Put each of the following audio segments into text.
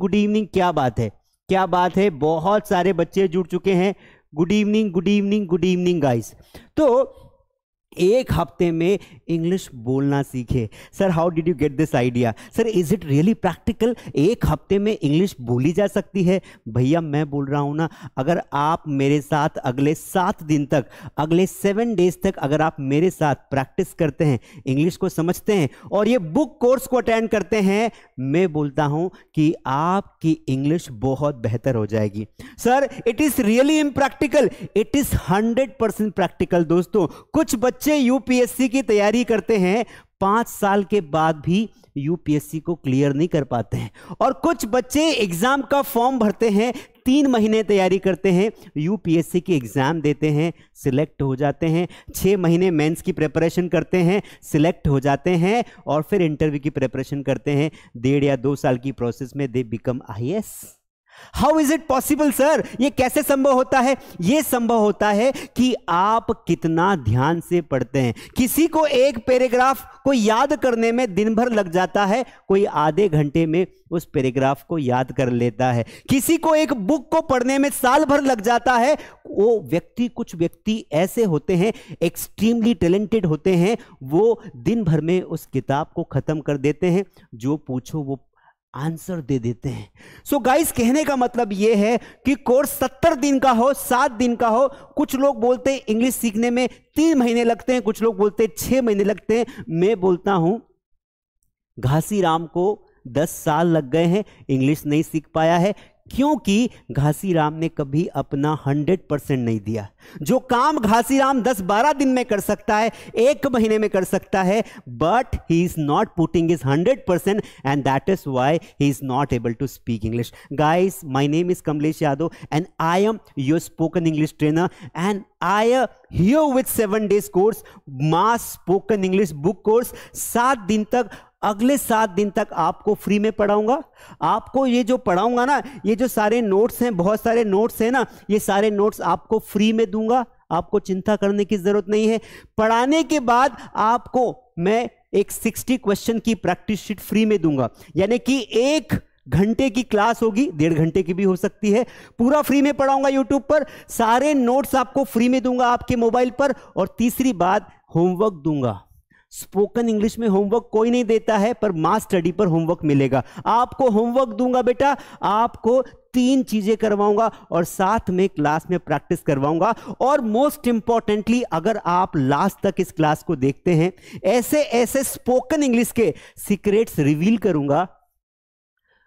Good evening क्या बात है क्या बात है बहुत सारे बच्चे जुड़ चुके हैं good evening good evening good evening guys तो एक हफ्ते में इंग्लिश बोलना सीखे sir how did you get this idea sir is it really practical एक हफ्ते में इंग्लिश बोली जा सकती है भैया मैं बोल रहा हूँ ना अगर आप मेरे साथ अगले सात दिन तक अगले सेवन डेज तक अगर आप मेरे साथ प्रैक्टिस करते हैं इंग्लिश को समझते हैं और ये बुक कोर्स को अटेंड करते हैं मैं बोलता हूँ कि आपकी इंग्लिश बहुत बेहतर हो जाएगी sir it is really impractical it is hundred percent practical दोस्तों कुछ बच्चे बच्चे यूपीएससी की तैयारी करते हैं पांच साल के बाद भी यूपीएससी को क्लियर नहीं कर पाते हैं और कुछ बच्चे एग्जाम का फॉर्म भरते हैं तीन महीने तैयारी करते हैं यूपीएससी की एग्ज़ाम देते हैं सिलेक्ट हो जाते हैं छः महीने मेंस की प्रिपरेशन करते हैं सिलेक्ट हो जाते हैं और फिर इंटरव्यू की प्रिपरेशन करते हैं डेढ़ या दो साल की प्रोसेस में they become I how is it possible sir ये कैसे संभव होता है ये संभव होता है कि आप कितना ध्यान से पढ़ते हैं किसी को एक पैराग्राफ को याद करने में दिन भर लग जाता है कोई आधे घंटे में उस पैराग्राफ को याद कर लेता है किसी को एक बुक को पढ़ने में साल भर लग जाता है वो व्यक्ति कुछ व्यक्ति ऐसे होते हैं एक्सट्रीमली टैलेंटेड होते हैं वो दिन भर में उस किताब को ख़त्म कर देते हैं जो पूछो वो आंसर दे देते हैं सो so गाइस कहने का मतलब ये है कि कोर्स सत्तर दिन का हो सात दिन का हो कुछ लोग बोलते हैं इंग्लिश सीखने में तीन महीने लगते हैं कुछ लोग बोलते हैं छह महीने लगते हैं मैं बोलता हूं घासी राम को दस साल लग गए हैं इंग्लिश नहीं सीख पाया है क्योंकि घासीराम ने कभी अपना हंड्रेड परसेंट नहीं दिया जो काम घासीराम दस बारह दिन में कर सकता है एक महीने में कर सकता है but he is not putting is hundred percent and that is why he is not able to speak English guys my name is Kamlesh Yadav and I am your spoken English trainer and I here with seven days course mass spoken English book course सात दिन तक अगले सात दिन तक आपको free में पढ़ाऊंगा आपको ये जो पढ़ाऊंगा ना ये जो सारे नोट्स हैं बहुत सारे नोट्स हैं ना ये सारे नोट्स आपको फ्री में दूंगा आपको चिंता करने की ज़रूरत नहीं है पढ़ाने के बाद आपको मैं एक 60 क्वेश्चन की प्रैक्टिस शीट फ्री में दूंगा यानी कि एक घंटे की क्लास होगी डेढ़ घंटे की भी हो सकती है पूरा फ्री में पढ़ाऊंगा यूट्यूब पर सारे नोट्स आपको फ्री में दूंगा आपके मोबाइल पर और तीसरी बात होमवर्क दूंगा स्पोकन इंग्लिश में होमवर्क कोई नहीं देता है पर मास स्टडी पर होमवर्क मिलेगा आपको होमवर्क दूंगा बेटा आपको तीन चीजें करवाऊंगा और साथ में क्लास में प्रैक्टिस करवाऊंगा और मोस्ट इंपॉर्टेंटली अगर आप लास्ट तक इस क्लास को देखते हैं ऐसे ऐसे स्पोकन इंग्लिश के सीक्रेट्स रिवील करूंगा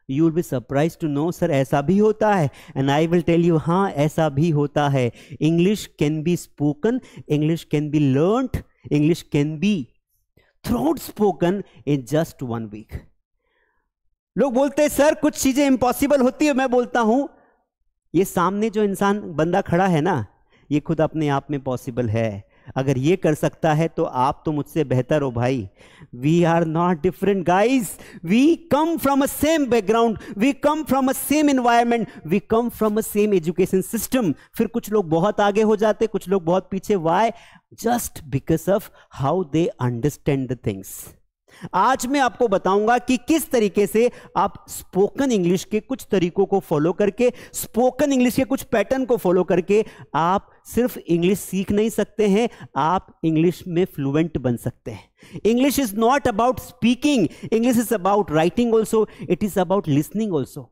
you will be surprise to know sir ऐसा भी होता है and I will tell you हाँ ऐसा भी होता है English can be spoken English can be learn English can be throat spoken in just one week लोग बोलते हैं सर कुछ चीजें इंपॉसिबल होती है मैं बोलता हूं ये सामने जो इंसान बंदा खड़ा है ना ये खुद अपने आप में पॉसिबल है अगर ये कर सकता है तो आप तो मुझसे बेहतर हो भाई we are not different guys we come from a same background we come from a same environment we come from a same education system फिर कुछ लोग बहुत आगे हो जाते कुछ लोग बहुत पीछे why just because of how they understand the things आज मैं आपको बताऊंगा कि किस तरीके से आप स्पोकन इंग्लिश के कुछ तरीकों को फॉलो करके स्पोकन इंग्लिश के कुछ पैटर्न को फॉलो करके आप सिर्फ इंग्लिश सीख नहीं सकते हैं आप इंग्लिश में फ्लुएंट बन सकते हैं English is not about speaking English is about writing also it is about listening also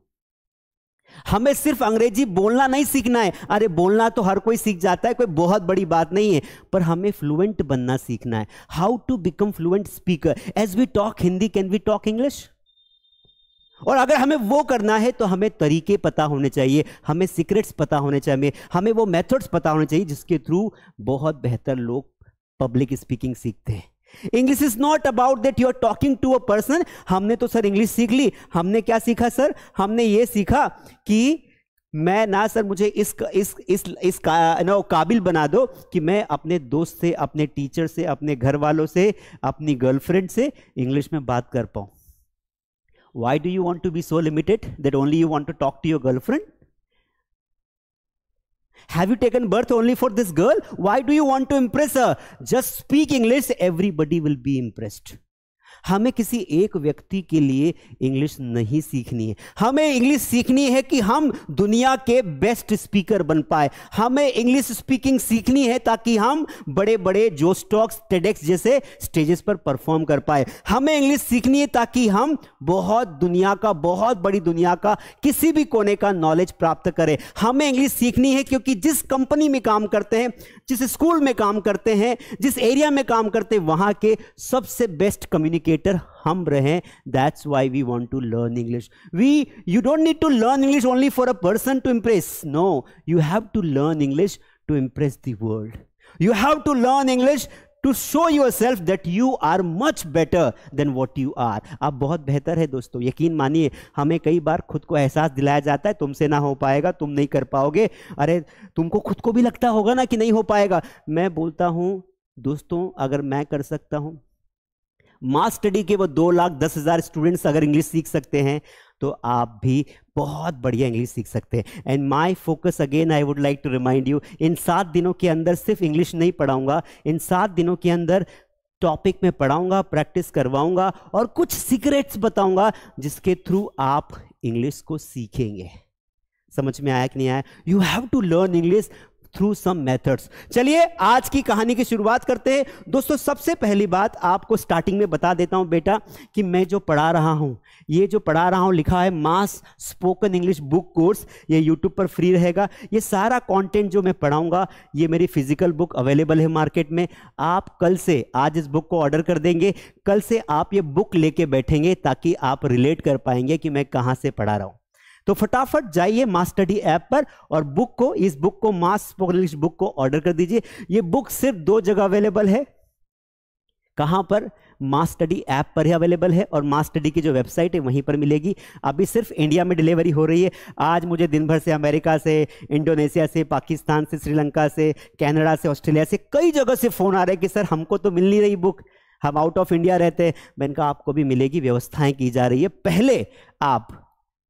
हमें सिर्फ अंग्रेजी बोलना नहीं सीखना है अरे बोलना तो हर कोई सीख जाता है कोई बहुत बड़ी बात नहीं है पर हमें फ्लुएंट बनना सीखना है how to become fluent speaker as we talk Hindi can we talk English और अगर हमें वो करना है तो हमें तरीके पता होने चाहिए हमें सीक्रेट्स पता होने चाहिए हमें वो मेथड्स पता होने चाहिए जिसके थ्रू बहुत बेहतर लोग पब्लिक स्पीकिंग सीखते हैं English is not about that you are talking to a person हमने तो सर इंग्लिश सीख ली हमने क्या सीखा सर हमने ये सीखा कि मैं ना सर मुझे इस इस इस इस का, ना काबिल बना दो कि मैं अपने दोस्त से अपने टीचर से अपने घर वालों से अपनी गर्लफ्रेंड से इंग्लिश में बात कर पाऊँ why do you want to be so limited that only you want to talk to your girlfriend Have you taken birth only for this girl? Why do you want to impress her? Just speak English, everybody will be impressed. हमें किसी एक व्यक्ति के लिए English नहीं सीखनी है हमें इंग्लिश सीखनी है कि हम दुनिया के बेस्ट स्पीकर बन पाए हमें इंग्लिश स्पीकिंग सीखनी है ताकि हम बड़े बड़े जो स्टॉक्स टेडेक्स जैसे स्टेजेस पर परफॉर्म कर पाए हमें इंग्लिश सीखनी है ताकि हम बहुत दुनिया का बहुत बड़ी दुनिया का किसी भी कोने का नॉलेज प्राप्त करें हमें इंग्लिश सीखनी है क्योंकि जिस कंपनी में काम करते हैं जिस स्कूल में काम करते हैं जिस एरिया में काम करते हैं वहाँ के सबसे बेस्ट कम्युनिकेट इंडिकेटर हम रहे that's why we want to learn English we you don't need to learn English only for a person to impress no you have to learn English to impress the world you have to learn English to show yourself that you are much better than what you आप बहुत बेहतर है दोस्तों यकीन मानिए हमें कई बार खुद को एहसास दिलाया जाता है तुमसे ना हो पाएगा तुम नहीं कर पाओगे अरे तुमको खुद को भी लगता होगा ना कि नहीं हो पाएगा मैं बोलता हूँ दोस्तों अगर मैं कर सकता हूँ मास स्टडी के वो दो लाख दस हज़ार स्टूडेंट्स अगर इंग्लिश सीख सकते हैं तो आप भी बहुत बढ़िया इंग्लिश सीख सकते हैं and my focus again I would like to remind you in सात दिनों के अंदर सिर्फ इंग्लिश नहीं पढ़ाऊंगा इन सात दिनों के अंदर टॉपिक में पढ़ाऊंगा प्रैक्टिस करवाऊंगा और कुछ सीक्रेट्स बताऊंगा जिसके थ्रू आप इंग्लिश को सीखेंगे समझ में आया कि नहीं आया you have to learn English through some methods चलिए आज की कहानी की शुरुआत करते हैं दोस्तों सबसे पहली बात आपको स्टार्टिंग में बता देता हूं बेटा कि मैं जो पढ़ा रहा हूं ये जो पढ़ा रहा हूं लिखा है mass spoken English book course ये यूट्यूब पर फ्री रहेगा ये सारा कंटेंट जो मैं पढ़ाऊंगा ये मेरी फिजिकल बुक अवेलेबल है मार्केट में आप कल से आज इस बुक को ऑर्डर कर देंगे कल से आप ये बुक लेके बैठेंगे ताकि आप रिलेट कर पाएंगे कि मैं कहाँ से पढ़ा रहा हूँ तो फटाफट जाइए माँ स्टडी ऐप पर और बुक को इस बुक को मास स्पोकन इंग्लिश बुक को ऑर्डर कर दीजिए ये बुक सिर्फ दो जगह अवेलेबल है कहां पर माँ स्टडी ऐप पर ही अवेलेबल है और माँ स्टडी की जो वेबसाइट है वहीं पर मिलेगी अभी सिर्फ इंडिया में डिलीवरी हो रही है आज मुझे दिन भर से अमेरिका से इंडोनेशिया से पाकिस्तान से श्रीलंका से कनाडा से ऑस्ट्रेलिया से कई जगह से फ़ोन आ रहे हैं कि सर हमको तो मिल नहीं रही बुक हम आउट ऑफ इंडिया रहते हैं मैंने कहा आपको भी मिलेगी व्यवस्थाएं की जा रही है पहले आप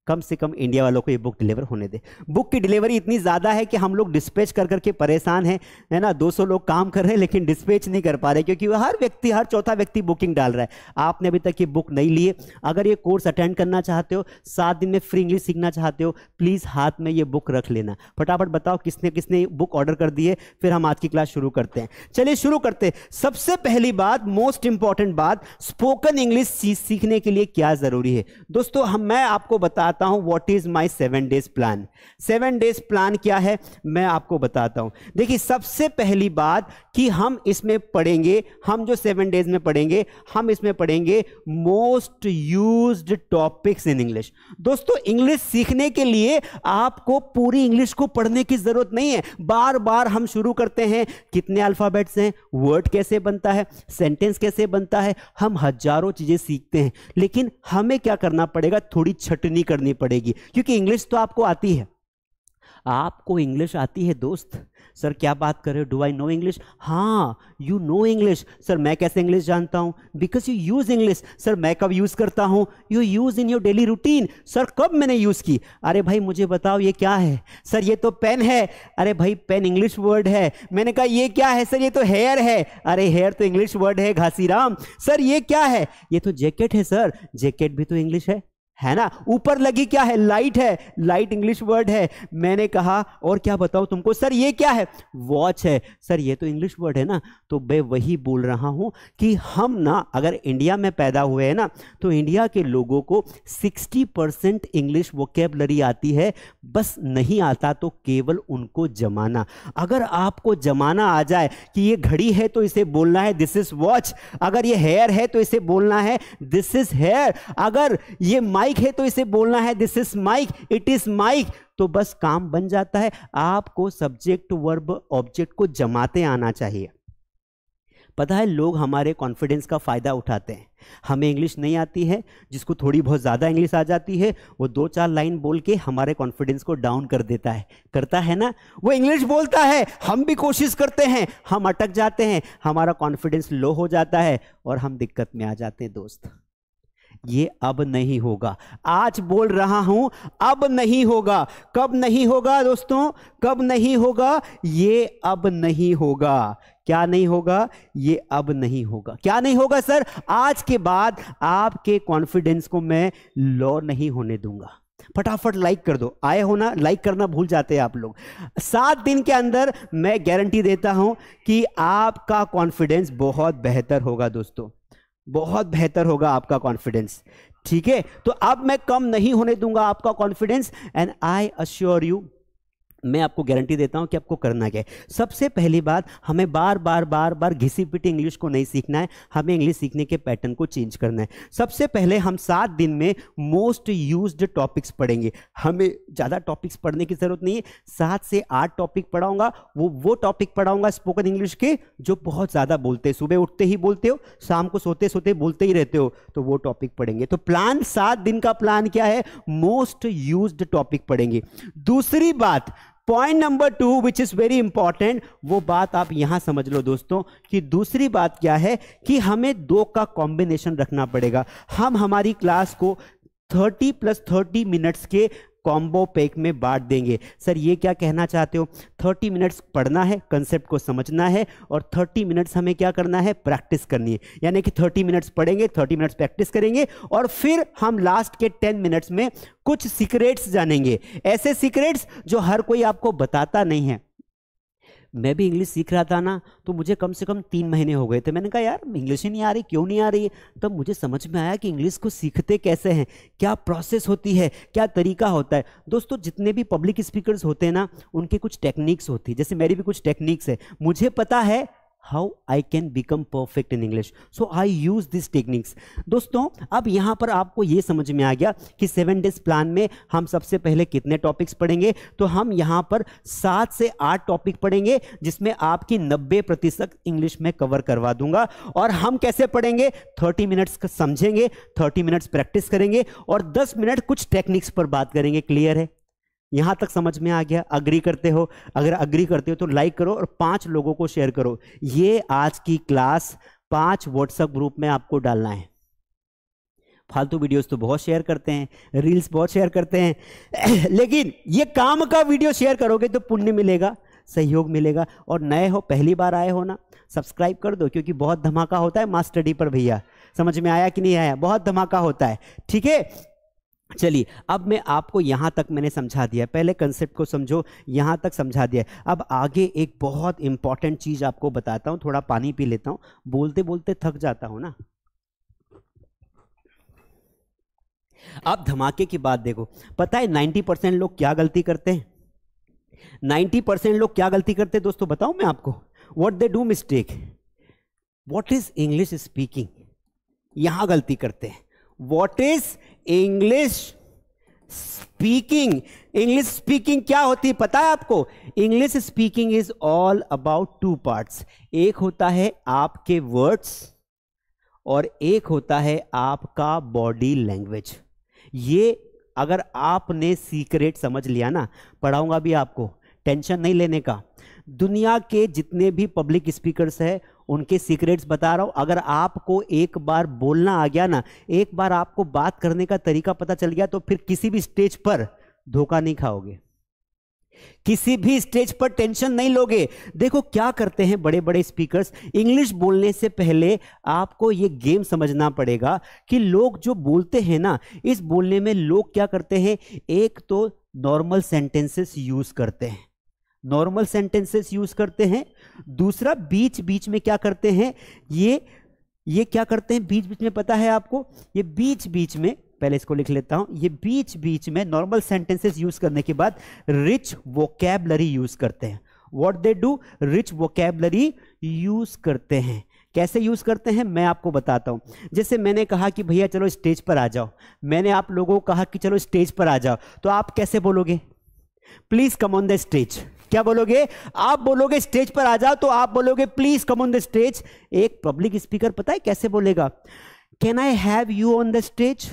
कम से कम इंडिया वालों को ये बुक डिलीवर होने दे बुक की डिलीवरी इतनी ज़्यादा है कि हम लोग डिस्पैच कर करके परेशान हैं है ना 200 लोग काम कर रहे हैं लेकिन डिस्पैच नहीं कर पा रहे क्योंकि वह हर व्यक्ति हर चौथा व्यक्ति बुकिंग डाल रहा है आपने अभी तक ये बुक नहीं लिए अगर ये कोर्स अटेंड करना चाहते हो सात दिन में फ्री इंग्लिश सीखना चाहते हो प्लीज़ हाथ में ये बुक रख लेना फटाफट बताओ किसने किसने बुक ऑर्डर कर दी है फिर हम आज की क्लास शुरू करते हैं चलिए शुरू करते हैं सबसे पहली बात मोस्ट इंपॉर्टेंट बात स्पोकन इंग्लिश सीखने के लिए क्या ज़रूरी है दोस्तों हम मैं आपको बता बताता हूं what is my seven days plan seven days plan क्या है मैं आपको बताता हूं देखिए सबसे पहली बात कि हम इसमें पढ़ेंगे हम जो सेवन डेज में पढ़ेंगे हम इसमें पढ़ेंगे most used topics in English दोस्तों इंग्लिश सीखने के लिए आपको पूरी इंग्लिश को पढ़ने की जरूरत नहीं है बार बार हम शुरू करते हैं कितने अल्फाबेट्स हैं वर्ड कैसे बनता है सेंटेंस कैसे बनता है हम हजारों चीजें सीखते हैं लेकिन हमें क्या करना पड़ेगा थोड़ी छटनी करनी करनी पड़ेगी क्योंकि इंग्लिश तो आपको आती है आपको इंग्लिश आती है दोस्त सर क्या बात कर रहे हो डू आई नो इंग्लिश हाँ यू नो इंग्लिश सर मैं कैसे इंग्लिश जानता हूँ because you use English sir मैं कब यूज़ करता हूँ you use in your daily routine sir कब मैंने यूज़ की अरे भाई मुझे बताओ ये क्या है सर ये तो पेन है अरे भाई पेन इंग्लिश वर्ड है मैंने कहा ये क्या है सर ये तो हेयर है अरे हेयर तो इंग्लिश वर्ड है घासीराम सर ये क्या है ये तो जैकेट है सर जैकेट भी तो इंग्लिश है है ना ऊपर लगी क्या है लाइट है लाइट इंग्लिश वर्ड है मैंने कहा और क्या बताऊं तुमको सर ये क्या है वॉच है सर ये तो इंग्लिश वर्ड है ना तो मैं वही बोल रहा हूं कि हम ना अगर इंडिया में पैदा हुए हैं ना तो इंडिया के लोगों को 60 परसेंट इंग्लिश वोकेबलरी आती है बस नहीं आता तो केवल उनको जमाना अगर आपको जमाना आ जाए कि ये घड़ी है तो इसे बोलना है दिस इज वॉच अगर ये हेयर है तो इसे बोलना है दिस इज हेयर अगर ये माइक है तो इसे बोलना है this is mic it is mic तो बस काम बन जाता है आपको सब्जेक्ट वर्ब ऑब्जेक्ट को जमाते आना चाहिए पता है लोग हमारे कॉन्फिडेंस का फ़ायदा उठाते हैं हमें इंग्लिश नहीं आती है जिसको थोड़ी बहुत ज़्यादा इंग्लिश आ जाती है वो दो चार लाइन बोल के हमारे कॉन्फिडेंस को डाउन कर देता है करता है ना वो इंग्लिश बोलता है हम भी कोशिश करते हैं हम अटक जाते हैं हमारा कॉन्फिडेंस लो हो जाता है और हम दिक्कत में आ जाते हैं दोस्त ये अब नहीं होगा आज बोल रहा हूं अब नहीं होगा कब नहीं होगा दोस्तों कब नहीं होगा ये अब नहीं होगा क्या नहीं होगा ये अब नहीं होगा क्या नहीं होगा सर आज के बाद आपके कॉन्फिडेंस को मैं लॉ नहीं होने दूंगा फटाफट लाइक कर दो आए हो ना लाइक करना भूल जाते हैं आप लोग सात दिन के अंदर मैं गारंटी देता हूं कि आपका कॉन्फिडेंस बहुत बेहतर होगा दोस्तों बहुत बेहतर होगा आपका कॉन्फिडेंस ठीक है तो अब मैं कम नहीं होने दूंगा आपका confidence and I assure you मैं आपको गारंटी देता हूँ कि आपको करना क्या है सबसे पहली बात हमें बार बार बार बार घिसी पिटी इंग्लिश को नहीं सीखना है हमें इंग्लिश सीखने के पैटर्न को चेंज करना है सबसे पहले हम सात दिन में मोस्ट यूज्ड टॉपिक्स पढ़ेंगे हमें ज़्यादा टॉपिक्स पढ़ने की ज़रूरत नहीं है सात से आठ टॉपिक पढ़ाऊंगा वो वो टॉपिक पढ़ाऊंगा स्पोकन इंग्लिश के जो बहुत ज़्यादा बोलते हैं सुबह उठते ही बोलते हो शाम को सोते सोते बोलते ही रहते हो तो वो टॉपिक पढ़ेंगे तो प्लान सात दिन का प्लान क्या है मोस्ट यूज टॉपिक पढ़ेंगे दूसरी बात point number two which is very important वो बात आप यहां समझ लो दोस्तों कि दूसरी बात क्या है कि हमें दो का कॉम्बिनेशन रखना पड़ेगा हम हमारी क्लास को 30 प्लस 30 मिनट्स के कॉम्बो पैक में बांट देंगे सर ये क्या कहना चाहते हो 30 मिनट्स पढ़ना है कंसेप्ट को समझना है और 30 मिनट्स हमें क्या करना है प्रैक्टिस करनी है यानी कि 30 मिनट्स पढ़ेंगे 30 मिनट्स प्रैक्टिस करेंगे और फिर हम लास्ट के 10 मिनट्स में कुछ सीक्रेट्स जानेंगे ऐसे सीक्रेट्स जो हर कोई आपको बताता नहीं है मैं भी इंग्लिश सीख रहा था ना तो मुझे कम से कम तीन महीने हो गए थे मैंने कहा यार इंग्लिश ही नहीं आ रही क्यों नहीं आ रही तब तो मुझे समझ में आया कि इंग्लिश को सीखते कैसे हैं क्या प्रोसेस होती है क्या तरीका होता है दोस्तों जितने भी पब्लिक स्पीकर्स होते हैं ना उनके कुछ टेक्निक्स होती है जैसे मेरी भी कुछ टेक्निक्स है मुझे पता है how I can become perfect in English so I use this techniques दोस्तों अब यहाँ पर आपको ये समझ में आ गया कि सेवन डेज प्लान में हम सबसे पहले कितने टॉपिक्स पढ़ेंगे तो हम यहाँ पर सात से आठ टॉपिक पढ़ेंगे जिसमें आपकी नब्बे प्रतिशत इंग्लिश में कवर करवा दूंगा और हम कैसे पढ़ेंगे थर्टी मिनट्स समझेंगे थर्टी मिनट्स प्रैक्टिस करेंगे और दस मिनट कुछ टेक्निक्स पर बात करेंगे क्लियर है यहाँ तक समझ में आ गया अग्री करते हो अगर अग्री करते हो तो लाइक करो और पाँच लोगों को शेयर करो ये आज की क्लास पाँच व्हाट्सएप ग्रुप में आपको डालना है फालतू वीडियोस तो बहुत शेयर करते हैं रील्स बहुत शेयर करते हैं लेकिन ये काम का वीडियो शेयर करोगे तो पुण्य मिलेगा सहयोग मिलेगा और नए हो पहली बार आए हो ना सब्सक्राइब कर दो क्योंकि बहुत धमाका होता है डी पर भैया समझ में आया कि नहीं आया बहुत धमाका होता है ठीक है चलिए अब मैं आपको यहाँ तक मैंने समझा दिया पहले कंसेप्ट को समझो यहाँ तक समझा दिया अब आगे एक बहुत इंपॉर्टेंट चीज़ आपको बताता हूँ थोड़ा पानी पी लेता हूँ बोलते बोलते थक जाता हूँ ना अब धमाके की बात देखो पता है 90 परसेंट लोग क्या गलती करते हैं 90 परसेंट लोग क्या गलती करते हैं दोस्तों बताऊं मैं आपको what they do mistake what is English speaking यहां गलती करते हैं what is English speaking English speaking क्या होती है पता है आपको English speaking is all about two parts एक होता है आपके वर्ड्स और एक होता है आपका बॉडी लैंग्वेज ये अगर आपने सीक्रेट समझ लिया ना पढ़ाऊंगा भी आपको टेंशन नहीं लेने का दुनिया के जितने भी पब्लिक स्पीकर्स हैं उनके सीक्रेट्स बता रहा हूँ अगर आपको एक बार बोलना आ गया ना एक बार आपको बात करने का तरीका पता चल गया तो फिर किसी भी स्टेज पर धोखा नहीं खाओगे किसी भी स्टेज पर टेंशन नहीं लोगे देखो क्या करते हैं बड़े बड़े स्पीकर्स इंग्लिश बोलने से पहले आपको ये गेम समझना पड़ेगा कि लोग जो बोलते हैं ना इस बोलने में लोग क्या करते हैं एक तो नॉर्मल सेंटेंसेस यूज करते हैं नॉर्मल सेंटेंसेस यूज करते हैं दूसरा बीच बीच में क्या करते हैं ये ये क्या करते हैं बीच बीच में पता है आपको ये बीच बीच में पहले इसको लिख लेता हूं ये बीच बीच में नॉर्मल सेंटेंसेस यूज करने के बाद रिच वोकेबलरी यूज करते हैं what they do rich vocabulary use करते हैं कैसे यूज़ करते हैं मैं आपको बताता हूं जैसे मैंने कहा कि भैया चलो स्टेज पर आ जाओ मैंने आप लोगों को कहा कि चलो स्टेज पर आ जाओ तो आप कैसे बोलोगे please come on the stage क्या बोलोगे आप बोलोगे स्टेज पर आ जाओ तो आप बोलोगे please come on the stage एक पब्लिक स्पीकर पता है कैसे बोलेगा can I have you on the stage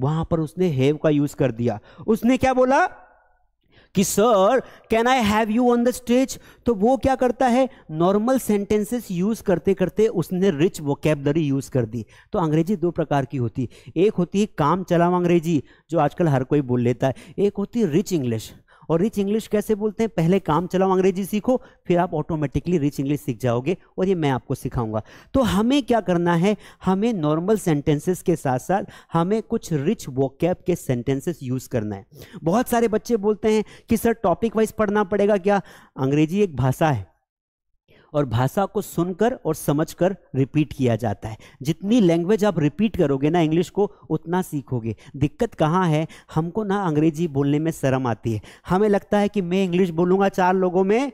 वहां पर उसने हैव का यूज कर दिया उसने क्या बोला कि sir can I have you on the stage तो वो क्या करता है नॉर्मल सेंटेंसेस यूज करते करते उसने रिच वोकेबलरी यूज कर दी तो अंग्रेजी दो प्रकार की होती एक होती है काम चलाओ अंग्रेजी जो आजकल हर कोई बोल लेता है एक होती है रिच इंग्लिश और रिच इंग्लिश कैसे बोलते हैं पहले काम चलाओ अंग्रेजी सीखो फिर आप ऑटोमेटिकली रिच इंग्लिश सीख जाओगे और ये मैं आपको सिखाऊंगा तो हमें क्या करना है हमें नॉर्मल सेंटेंसेस के साथ साथ हमें कुछ रिच वॉकैप के सेंटेंसेस यूज़ करना है बहुत सारे बच्चे बोलते हैं कि सर टॉपिक वाइज पढ़ना पड़ेगा क्या अंग्रेजी एक भाषा है और भाषा को सुनकर और समझकर रिपीट किया जाता है जितनी लैंग्वेज आप रिपीट करोगे ना इंग्लिश को उतना सीखोगे दिक्कत कहाँ है हमको ना अंग्रेजी बोलने में शर्म आती है हमें लगता है कि मैं इंग्लिश बोलूँगा चार लोगों में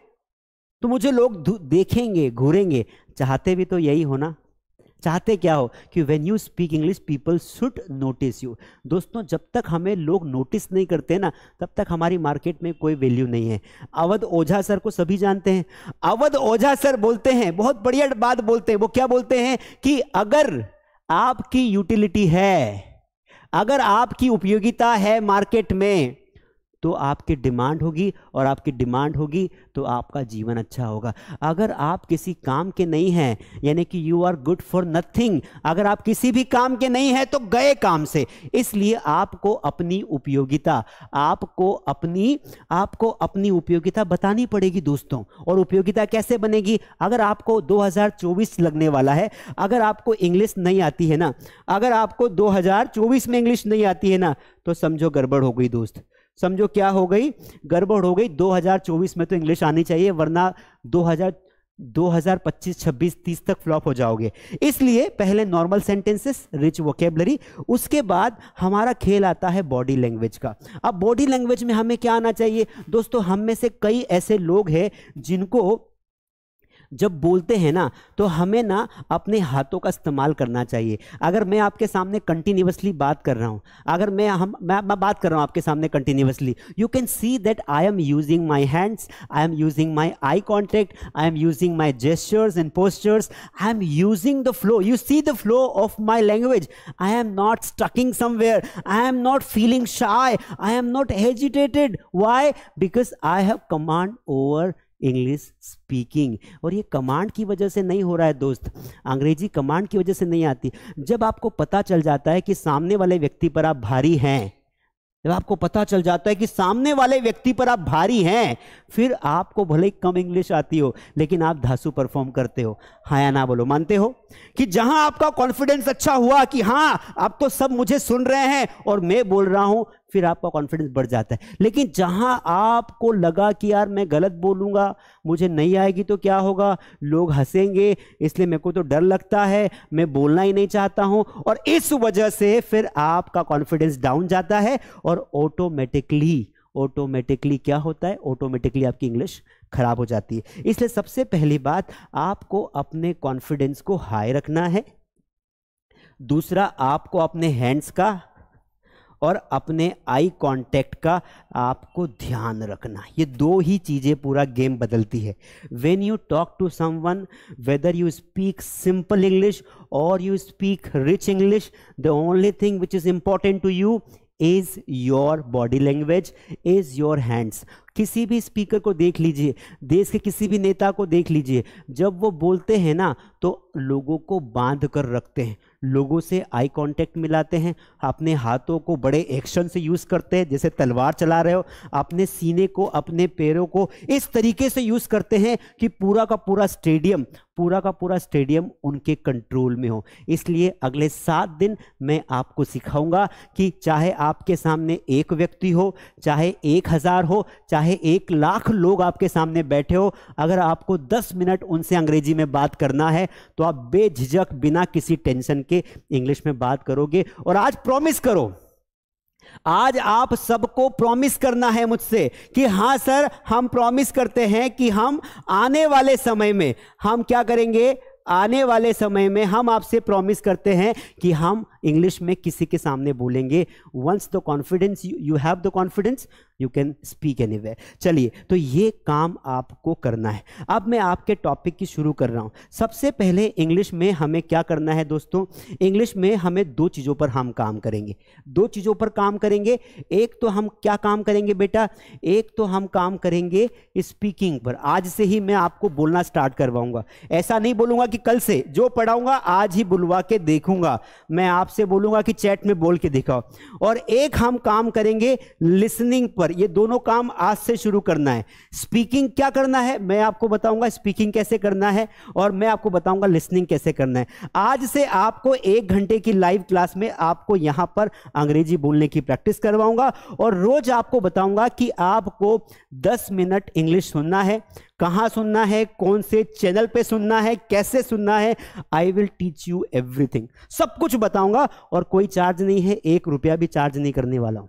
तो मुझे लोग देखेंगे घूरेंगे चाहते भी तो यही होना चाहते क्या हो कि when you speak English people should notice you दोस्तों जब तक हमें लोग नोटिस नहीं करते ना तब तक हमारी मार्केट में कोई वैल्यू नहीं है अवध ओझा सर को सभी जानते हैं अवध ओझा सर बोलते हैं बहुत बढ़िया बात बोलते हैं वो क्या बोलते हैं कि अगर आपकी यूटिलिटी है अगर आपकी उपयोगिता है मार्केट में तो आपकी डिमांड होगी और आपकी डिमांड होगी तो आपका जीवन अच्छा होगा अगर आप किसी काम के नहीं हैं यानी कि you are good for nothing अगर आप किसी भी काम के नहीं हैं तो गए काम से इसलिए आपको अपनी उपयोगिता आपको अपनी आपको अपनी उपयोगिता बतानी पड़ेगी दोस्तों और उपयोगिता कैसे बनेगी अगर आपको दो लगने वाला है अगर आपको इंग्लिश नहीं आती है ना अगर आपको दो में इंग्लिश नहीं आती है ना तो समझो गड़बड़ हो गई दोस्त समझो क्या हो गई गड़बड़ हो गई 2024 में तो इंग्लिश आनी चाहिए वरना 2000 2025 26 30 तक फ्लॉप हो जाओगे इसलिए पहले नॉर्मल सेंटेंसेस रिच वोकेबलरी उसके बाद हमारा खेल आता है बॉडी लैंग्वेज का अब बॉडी लैंग्वेज में हमें क्या आना चाहिए दोस्तों हम में से कई ऐसे लोग हैं जिनको जब बोलते हैं ना तो हमें ना अपने हाथों का इस्तेमाल करना चाहिए अगर मैं आपके सामने कंटिन्यूसली बात कर रहा हूँ अगर मैं हम मैं, मैं बात कर रहा हूँ आपके सामने continuously you can see that I am using my hands I am using my eye contact I am using my gestures and postures I am using the flow you see the flow of my language I am not stucking somewhere I am not feeling shy I am not hesitated why because I have command over English speaking और ये command की वजह से नहीं हो रहा है दोस्त अंग्रेजी कमांड की वजह से नहीं आती जब आपको पता चल जाता है कि सामने वाले व्यक्ति पर आप भारी हैं जब आपको पता चल जाता है कि सामने वाले व्यक्ति पर आप भारी हैं फिर आपको भले ही कम इंग्लिश आती हो लेकिन आप धासु परफॉर्म करते हो हाँ या ना बोलो मानते हो कि जहां आपका कॉन्फिडेंस अच्छा हुआ कि हाँ आप तो सब मुझे सुन रहे हैं और मैं बोल रहा हूं फिर आपका कॉन्फिडेंस बढ़ जाता है लेकिन जहां आपको लगा कि यार मैं गलत बोलूंगा मुझे नहीं आएगी तो क्या होगा लोग हंसेंगे इसलिए मेरे को तो डर लगता है मैं बोलना ही नहीं चाहता हूं और इस वजह से फिर आपका कॉन्फिडेंस डाउन जाता है और ऑटोमेटिकली ऑटोमेटिकली क्या होता है ऑटोमेटिकली आपकी इंग्लिश खराब हो जाती है इसलिए सबसे पहली बात आपको अपने कॉन्फिडेंस को हाई रखना है दूसरा आपको अपने हैंड्स का और अपने आई कांटेक्ट का आपको ध्यान रखना ये दो ही चीज़ें पूरा गेम बदलती है when you talk to someone whether you speak simple English और you speak rich English the only thing which is important to you is your body language is your hands किसी भी स्पीकर को देख लीजिए देश के किसी भी नेता को देख लीजिए जब वो बोलते हैं ना तो लोगों को बांध कर रखते हैं लोगों से आई कांटेक्ट मिलाते हैं अपने हाथों को बड़े एक्शन से यूज़ करते हैं जैसे तलवार चला रहे हो अपने सीने को अपने पैरों को इस तरीके से यूज़ करते हैं कि पूरा का पूरा स्टेडियम पूरा का पूरा स्टेडियम उनके कंट्रोल में हो इसलिए अगले सात दिन मैं आपको सिखाऊंगा कि चाहे आपके सामने एक व्यक्ति हो चाहे एक हज़ार हो चाहे एक लाख लोग आपके सामने बैठे हो अगर आपको दस मिनट उनसे अंग्रेजी में बात करना है तो आप बेझिझक बिना किसी टेंशन के इंग्लिश में बात करोगे और आज प्रॉमिस करो आज आप सबको प्रॉमिस करना है मुझसे कि हाँ सर हम प्रॉमिस करते हैं कि हम आने वाले समय में हम क्या करेंगे आने वाले समय में हम आपसे प्रॉमिस करते हैं कि हम इंग्लिश में किसी के सामने बोलेंगे once the confidence you have the confidence you can speak any way चलिए तो ये काम आपको करना है अब मैं आपके टॉपिक की शुरू कर रहा हूँ सबसे पहले इंग्लिश में हमें क्या करना है दोस्तों इंग्लिश में हमें दो चीज़ों पर हम काम करेंगे दो चीज़ों पर काम करेंगे एक तो हम क्या काम करेंगे बेटा एक तो हम काम करेंगे स्पीकिंग पर आज से ही मैं आपको बोलना स्टार्ट करवाऊंगा ऐसा नहीं बोलूंगा कि कल से जो पढ़ाऊंगा आज ही बुलवा के देखूंगा मैं आप आपसे बोलूंगा कि चैट में बोल के दिखाओ और एक हम काम करेंगे लिसनिंग पर ये दोनों काम आज से शुरू करना है स्पीकिंग क्या करना है मैं आपको बताऊंगा स्पीकिंग कैसे करना है और मैं आपको बताऊंगा लिसनिंग कैसे करना है आज से आपको एक घंटे की लाइव क्लास में आपको यहां पर अंग्रेजी बोलने की प्रैक्टिस करवाऊंगा और रोज आपको बताऊंगा कि आपको दस मिनट इंग्लिश सुनना है कहाँ सुनना है कौन से चैनल पे सुनना है कैसे सुनना है I will teach you everything सब कुछ बताऊंगा और कोई चार्ज नहीं है एक रुपया भी चार्ज नहीं करने वाला हूं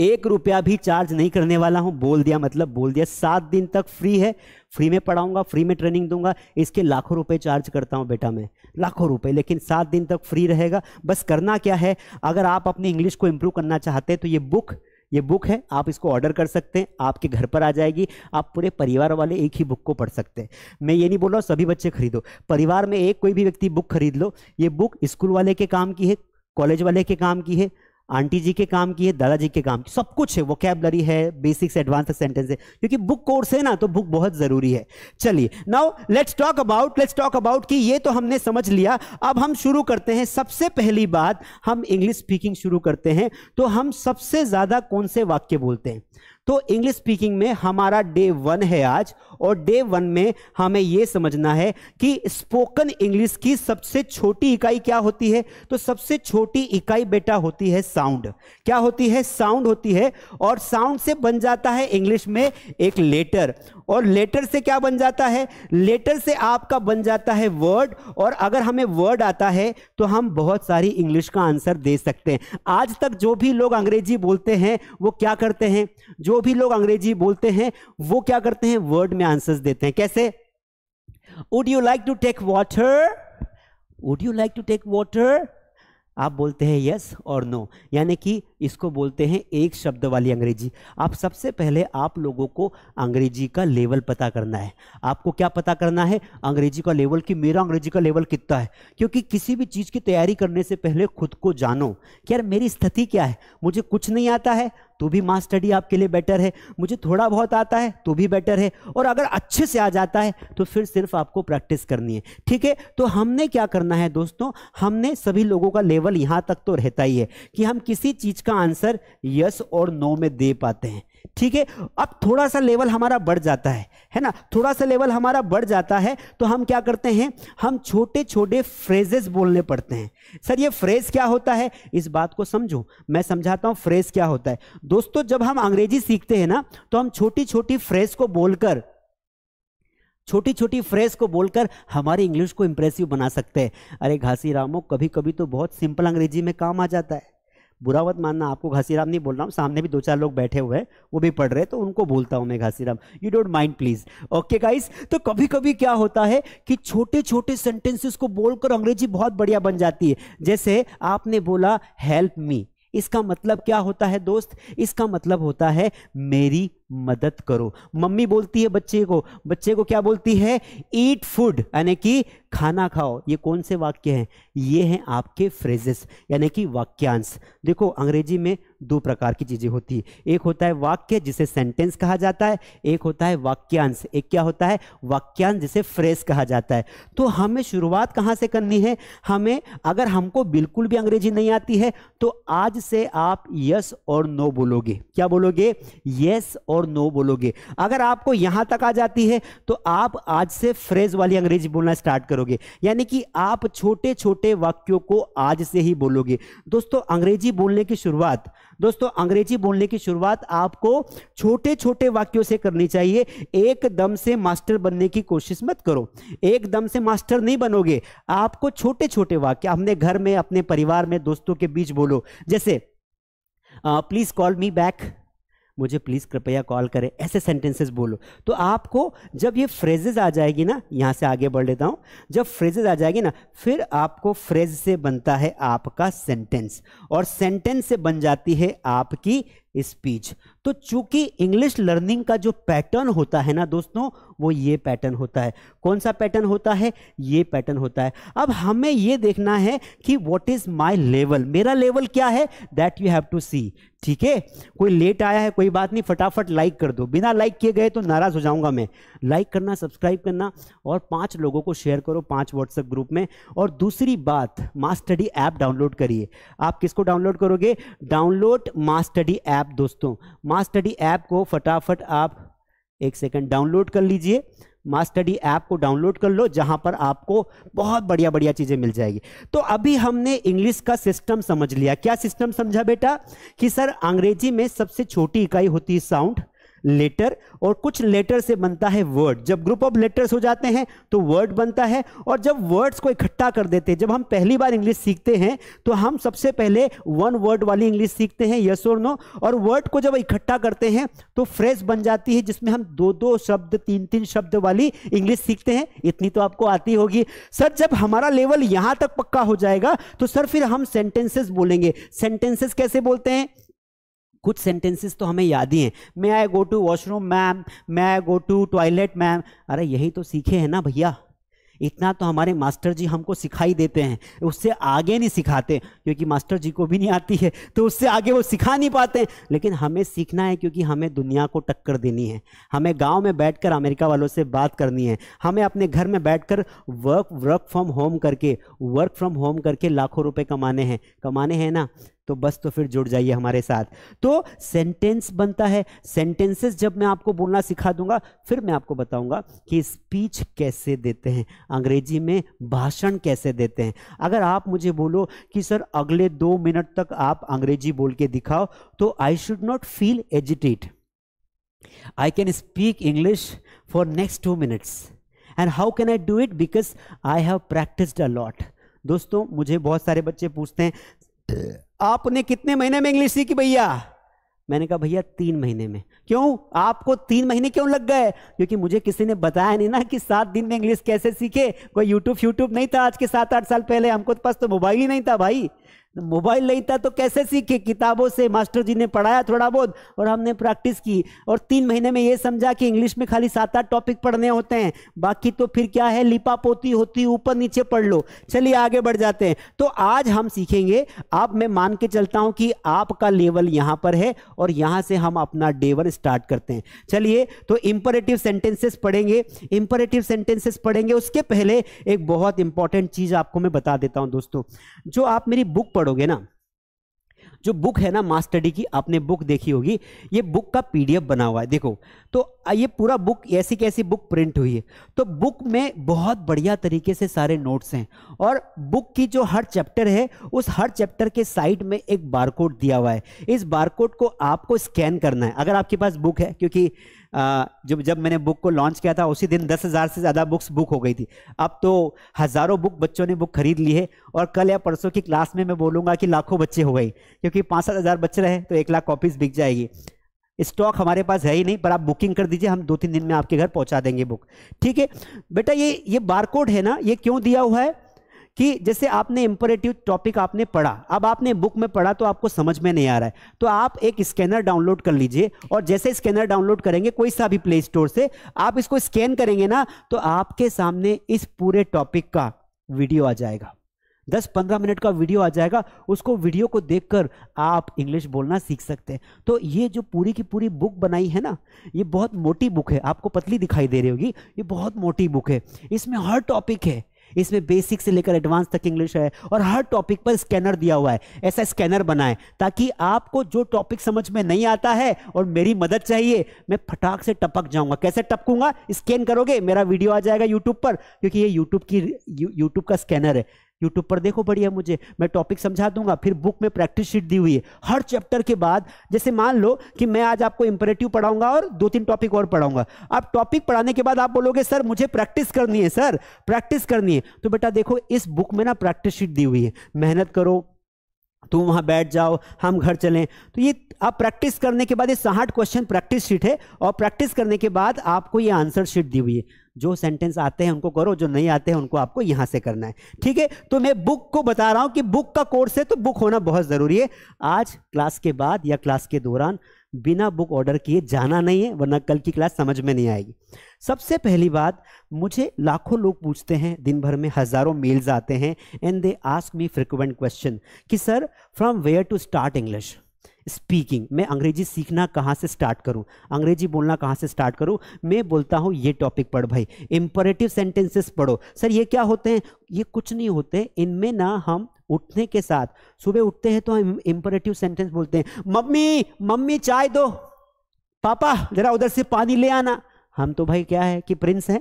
एक रुपया भी चार्ज नहीं करने वाला हूं बोल दिया मतलब बोल दिया सात दिन तक फ्री है फ्री में पढ़ाऊंगा फ्री में ट्रेनिंग दूंगा इसके लाखों रुपए चार्ज करता हूं बेटा मैं लाखों रुपए लेकिन सात दिन तक फ्री रहेगा बस करना क्या है अगर आप अपनी इंग्लिश को इंप्रूव करना चाहते हैं तो ये बुक ये बुक है आप इसको ऑर्डर कर सकते हैं आपके घर पर आ जाएगी आप पूरे परिवार वाले एक ही बुक को पढ़ सकते हैं मैं ये नहीं बोल रहा हूँ सभी बच्चे खरीदो परिवार में एक कोई भी व्यक्ति बुक खरीद लो ये बुक स्कूल वाले के काम की है कॉलेज वाले के काम की है आंटी जी के काम की है दादाजी के काम की सब कुछ है वो कैबलरी है बेसिक्स एडवांस सेंटेंस है क्योंकि बुक कोर्स है ना तो बुक बहुत जरूरी है चलिए now let's talk about let's talk about कि ये तो हमने समझ लिया अब हम शुरू करते हैं सबसे पहली बात हम इंग्लिश स्पीकिंग शुरू करते हैं तो हम सबसे ज़्यादा कौन से वाक्य बोलते हैं तो इंग्लिश स्पीकिंग में हमारा डे वन है आज और डे वन में हमें यह समझना है कि स्पोकन इंग्लिश की सबसे छोटी इकाई क्या होती है तो सबसे छोटी इकाई बेटा होती है साउंड क्या होती है साउंड होती है और साउंड से बन जाता है इंग्लिश में एक लेटर और लेटर से क्या बन जाता है लेटर से आपका बन जाता है वर्ड और अगर हमें वर्ड आता है तो हम बहुत सारी इंग्लिश का आंसर दे सकते हैं आज तक जो भी लोग अंग्रेजी बोलते हैं वो क्या करते हैं जो भी लोग अंग्रेजी बोलते हैं वो क्या करते हैं वर्ड में आंसर्स देते हैं कैसे would you like to take water would you like to take water आप बोलते हैं यस और नो यानी कि इसको बोलते हैं एक शब्द वाली अंग्रेजी आप सबसे पहले आप लोगों को अंग्रेजी का लेवल पता करना है आपको क्या पता करना है अंग्रेजी का लेवल कि मेरा अंग्रेजी का लेवल कितना है क्योंकि किसी भी चीज़ की तैयारी करने से पहले खुद को जानो कि यार मेरी स्थिति क्या है मुझे कुछ नहीं आता है तो भी मास स्टडी आपके लिए बेटर है मुझे थोड़ा बहुत आता है तो भी बेटर है और अगर अच्छे से आ जाता है तो फिर सिर्फ आपको प्रैक्टिस करनी है ठीक है तो हमने क्या करना है दोस्तों हमने सभी लोगों का लेवल यहाँ तक तो रहता ही है कि हम किसी चीज़ का आंसर यस और नो में दे पाते हैं ठीक है अब थोड़ा सा लेवल हमारा बढ़ जाता है है ना थोड़ा सा लेवल हमारा बढ़ जाता है तो हम क्या करते हैं हम छोटे छोटे फ्रेजेस बोलने पड़ते हैं सर ये फ्रेज क्या होता है इस बात को समझो मैं समझाता हूँ फ्रेज क्या होता है दोस्तों जब हम अंग्रेजी सीखते हैं ना तो हम छोटी छोटी फ्रेज को बोलकर छोटी छोटी फ्रेज को बोलकर हमारी इंग्लिश को इंप्रेसिव बना सकते हैं अरे घासी रामो कभी कभी तो बहुत सिंपल अंग्रेजी में काम आ जाता है बुरा मत मानना आपको घासीराम नहीं बोल रहा हूँ सामने भी दो चार लोग बैठे हुए हैं वो भी पढ़ रहे हैं तो उनको बोलता हूँ मैं Ghasiram you don't mind please okay guys तो कभी कभी क्या होता है कि छोटे छोटे सेंटेंसेस को बोलकर अंग्रेजी बहुत बढ़िया बन जाती है जैसे आपने बोला हेल्प मी इसका मतलब क्या होता है दोस्त इसका मतलब होता है मेरी मदद करो मम्मी बोलती है बच्चे को बच्चे को क्या बोलती है ईट फूड यानी कि खाना खाओ ये कौन से वाक्य हैं ये हैं आपके फ्रेजेस यानी कि वाक्यांश देखो अंग्रेजी में दो प्रकार की चीज़ें होती है एक होता है वाक्य जिसे सेंटेंस कहा जाता है एक होता है वाक्यांश एक क्या होता है वाक्यांश जिसे फ्रेज कहा जाता है तो हमें शुरुआत कहाँ से करनी है हमें अगर हमको बिल्कुल भी अंग्रेजी नहीं आती है तो आज से आप यस और नो बोलोगे क्या बोलोगे यस और और नो बोलोगे अगर आपको यहां तक आ जाती है तो आप आज से फ्रेज वाली अंग्रेजी बोलना स्टार्ट करोगे यानी कि आप छोटे छोटे वाक्यों को आज से ही बोलोगे दोस्तों अंग्रेजी बोलने की शुरुआत दोस्तों अंग्रेजी बोलने की शुरुआत आपको छोटे छोटे वाक्यों से करनी चाहिए एकदम से मास्टर बनने की कोशिश मत करो एकदम से मास्टर नहीं बनोगे आपको छोटे छोटे वाक्य अपने घर में अपने परिवार में दोस्तों के बीच बोलो जैसे प्लीज कॉल मी बैक मुझे प्लीज़ कृपया कॉल करें ऐसे सेंटेंसेस बोलो तो आपको जब ये फ्रेजेज आ जाएगी ना यहाँ से आगे बढ़ लेता हूँ जब फ्रेजेज आ जाएगी ना फिर आपको फ्रेज से बनता है आपका सेंटेंस और सेंटेंस से बन जाती है आपकी स्पीच तो चूंकि इंग्लिश लर्निंग का जो पैटर्न होता है ना दोस्तों वो ये पैटर्न होता है कौन सा पैटर्न होता है ये पैटर्न होता है अब हमें ये देखना है कि व्हाट इज़ माय लेवल मेरा लेवल क्या है that you have to see ठीक है कोई लेट आया है कोई बात नहीं फटाफट लाइक कर दो बिना लाइक किए गए तो नाराज़ हो जाऊंगा मैं लाइक करना सब्सक्राइब करना और पांच लोगों को शेयर करो पांच व्हाट्सएप ग्रुप में और दूसरी बात मास्टडी ऐप डाउनलोड करिए आप किसको डाउनलोड करोगे डाउनलोड मास्टडी ऐप ऐप दोस्तों मास्टडी स्टडी ऐप को फटाफट आप एक सेकंड डाउनलोड कर लीजिए मास्टडी स्टडी ऐप को डाउनलोड कर लो जहाँ पर आपको बहुत बढ़िया बढ़िया चीज़ें मिल जाएगी तो अभी हमने इंग्लिश का सिस्टम समझ लिया क्या सिस्टम समझा बेटा कि सर अंग्रेजी में सबसे छोटी इकाई होती है साउंड लेटर और कुछ लेटर से बनता है वर्ड जब ग्रुप ऑफ लेटर्स हो जाते हैं तो वर्ड बनता है और जब वर्ड्स को इकट्ठा कर देते हैं जब हम पहली बार इंग्लिश सीखते हैं तो हम सबसे पहले वन वर्ड वाली इंग्लिश सीखते हैं यस और नो और वर्ड को जब इकट्ठा करते हैं तो फ्रेश बन जाती है जिसमें हम दो दो शब्द तीन तीन शब्द वाली इंग्लिश सीखते हैं इतनी तो आपको आती होगी सर जब हमारा लेवल यहाँ तक पक्का हो जाएगा तो सर फिर हम सेंटेंसेस बोलेंगे सेंटेंसेस कैसे बोलते हैं कुछ सेंटेंसेस तो हमें याद ही हैं may I go to washroom ma'am may I go to toilet ma'am अरे यही तो सीखे हैं ना भैया इतना तो हमारे मास्टर जी हमको सिखाई देते हैं उससे आगे नहीं सिखाते क्योंकि मास्टर जी को भी नहीं आती है तो उससे आगे वो सिखा नहीं पाते लेकिन हमें सीखना है क्योंकि हमें दुनिया को टक्कर देनी है हमें गांव में बैठकर अमेरिका वालों से बात करनी है हमें अपने घर में बैठकर वर्क वर्क फ्रॉम होम करके वर्क फ्रॉम होम करके लाखों रुपये कमाने हैं कमाने हैं ना तो बस तो फिर जुड़ जाइए हमारे साथ तो सेंटेंस बनता है सेंटेंसेस जब मैं आपको बोलना सिखा दूंगा फिर मैं आपको बताऊंगा कि स्पीच कैसे देते हैं अंग्रेजी में भाषण कैसे देते हैं अगर आप मुझे बोलो कि सर अगले दो मिनट तक आप अंग्रेजी बोल के दिखाओ तो I should not feel agitate I can speak English for next two minutes and how can I do it because I have practised a lot दोस्तों मुझे बहुत सारे बच्चे पूछते हैं आपने कितने महीने में इंग्लिश सीखी भैया मैंने कहा भैया तीन महीने में क्यों आपको तीन महीने क्यों लग गए क्योंकि मुझे किसी ने बताया नहीं ना कि सात दिन में इंग्लिश कैसे सीखे कोई यूट्यूब यूट्यूब नहीं था आज के सात आठ साल पहले हमको तो पास तो मोबाइल ही नहीं था भाई मोबाइल नहीं था तो कैसे सीखे किताबों से मास्टर जी ने पढ़ाया थोड़ा बहुत और हमने प्रैक्टिस की और तीन महीने में ये समझा कि इंग्लिश में खाली सात आठ टॉपिक पढ़ने होते हैं बाकी तो फिर क्या है लिपा पोती होती ऊपर नीचे पढ़ लो चलिए आगे बढ़ जाते हैं तो आज हम सीखेंगे आप मैं मान के चलता हूँ कि आपका लेवल यहाँ पर है और यहाँ से हम अपना डेवर स्टार्ट करते हैं चलिए तो इंपरेटिव सेंटेंसेस पढ़ेंगे इंपरेटिव सेंटेंसेस पढ़ेंगे उसके पहले एक बहुत इंपॉर्टेंट चीज़ आपको मैं बता देता हूँ दोस्तों जो आप मेरी बुक पढ़ पढ़ोगे ना जो बुक है ना मास्टडी की आपने बुक देखी होगी ये बुक का पीडीएफ बना हुआ है देखो तो ये पूरा बुक ऐसी कैसी बुक प्रिंट हुई है तो बुक में बहुत बढ़िया तरीके से सारे नोट्स हैं और बुक की जो हर चैप्टर है उस हर चैप्टर के साइड में एक बारकोड दिया हुआ है इस बारकोड को आपको स्कैन करना है अगर आपके पास बुक है क्योंकि जब जब मैंने बुक को लॉन्च किया था उसी दिन दस हज़ार से ज़्यादा बुक्स बुक हो गई थी अब तो हज़ारों बुक बच्चों ने बुक खरीद ली है और कल या परसों की क्लास में मैं बोलूँगा कि लाखों बच्चे हो गए क्योंकि पाँच सात हज़ार बच्चे रहे तो एक लाख कॉपीज़ बिक जाएगी स्टॉक हमारे पास है ही नहीं पर आप बुकिंग कर दीजिए हम दो तीन दिन में आपके घर पहुँचा देंगे बुक ठीक है बेटा ये ये बार है ना ये क्यों दिया हुआ है कि जैसे आपने इम्परेटिव टॉपिक आपने पढ़ा अब आपने बुक में पढ़ा तो आपको समझ में नहीं आ रहा है तो आप एक स्कैनर डाउनलोड कर लीजिए और जैसे स्कैनर डाउनलोड करेंगे कोई सा भी प्ले स्टोर से आप इसको स्कैन करेंगे ना तो आपके सामने इस पूरे टॉपिक का वीडियो आ जाएगा दस पंद्रह मिनट का वीडियो आ जाएगा उसको वीडियो को देखकर आप इंग्लिश बोलना सीख सकते हैं तो ये जो पूरी की पूरी बुक बनाई है ना ये बहुत मोटी बुक है आपको पतली दिखाई दे रही होगी ये बहुत मोटी बुक है इसमें हर टॉपिक है इसमें बेसिक से लेकर एडवांस तक इंग्लिश है और हर टॉपिक पर स्कैनर दिया हुआ है ऐसा स्कैनर बनाए ताकि आपको जो टॉपिक समझ में नहीं आता है और मेरी मदद चाहिए मैं फटाक से टपक जाऊंगा कैसे टपकूंगा स्कैन करोगे मेरा वीडियो आ जाएगा यूट्यूब पर क्योंकि ये यूट्यूब की यूट्यूब का स्कैनर है यूट्यूब पर देखो बढ़िया मुझे मैं टॉपिक समझा दूंगा फिर बुक में प्रैक्टिस शीट दी हुई है हर चैप्टर के बाद जैसे मान लो कि मैं आज आपको इंपरेटिव पढ़ाऊंगा और दो तीन टॉपिक और पढ़ाऊंगा अब टॉपिक पढ़ाने के बाद आप बोलोगे सर मुझे प्रैक्टिस करनी है सर प्रैक्टिस करनी है तो बेटा देखो इस बुक में ना प्रैक्टिस शीट दी हुई है मेहनत करो तुम वहाँ बैठ जाओ हम घर चलें तो ये आप प्रैक्टिस करने के बाद ये साठ क्वेश्चन प्रैक्टिस शीट है और प्रैक्टिस करने के बाद आपको ये आंसर शीट दी हुई है जो सेंटेंस आते हैं उनको करो जो नहीं आते हैं उनको आपको यहाँ से करना है ठीक है तो मैं बुक को बता रहा हूँ कि बुक का कोर्स है तो बुक होना बहुत ज़रूरी है आज क्लास के बाद या क्लास के दौरान बिना बुक ऑर्डर किए जाना नहीं है वरना कल की क्लास समझ में नहीं आएगी सबसे पहली बात मुझे लाखों लोग पूछते हैं दिन भर में हज़ारों मेल्स आते हैं and they ask me frequent question कि sir from where to start English speaking मैं अंग्रेजी सीखना कहाँ से स्टार्ट करूँ अंग्रेजी बोलना कहाँ से स्टार्ट करूँ मैं बोलता हूँ ये टॉपिक पढ़ भाई इम्परेटिव सेंटेंसेस पढ़ो सर ये क्या होते हैं ये कुछ नहीं होते इनमें ना हम उठने के साथ सुबह उठते हैं तो हम इम्परेटिव सेंटेंस बोलते हैं मम्मी मम्मी चाय दो पापा जरा उधर से पानी ले आना हम तो भाई क्या है कि प्रिंस हैं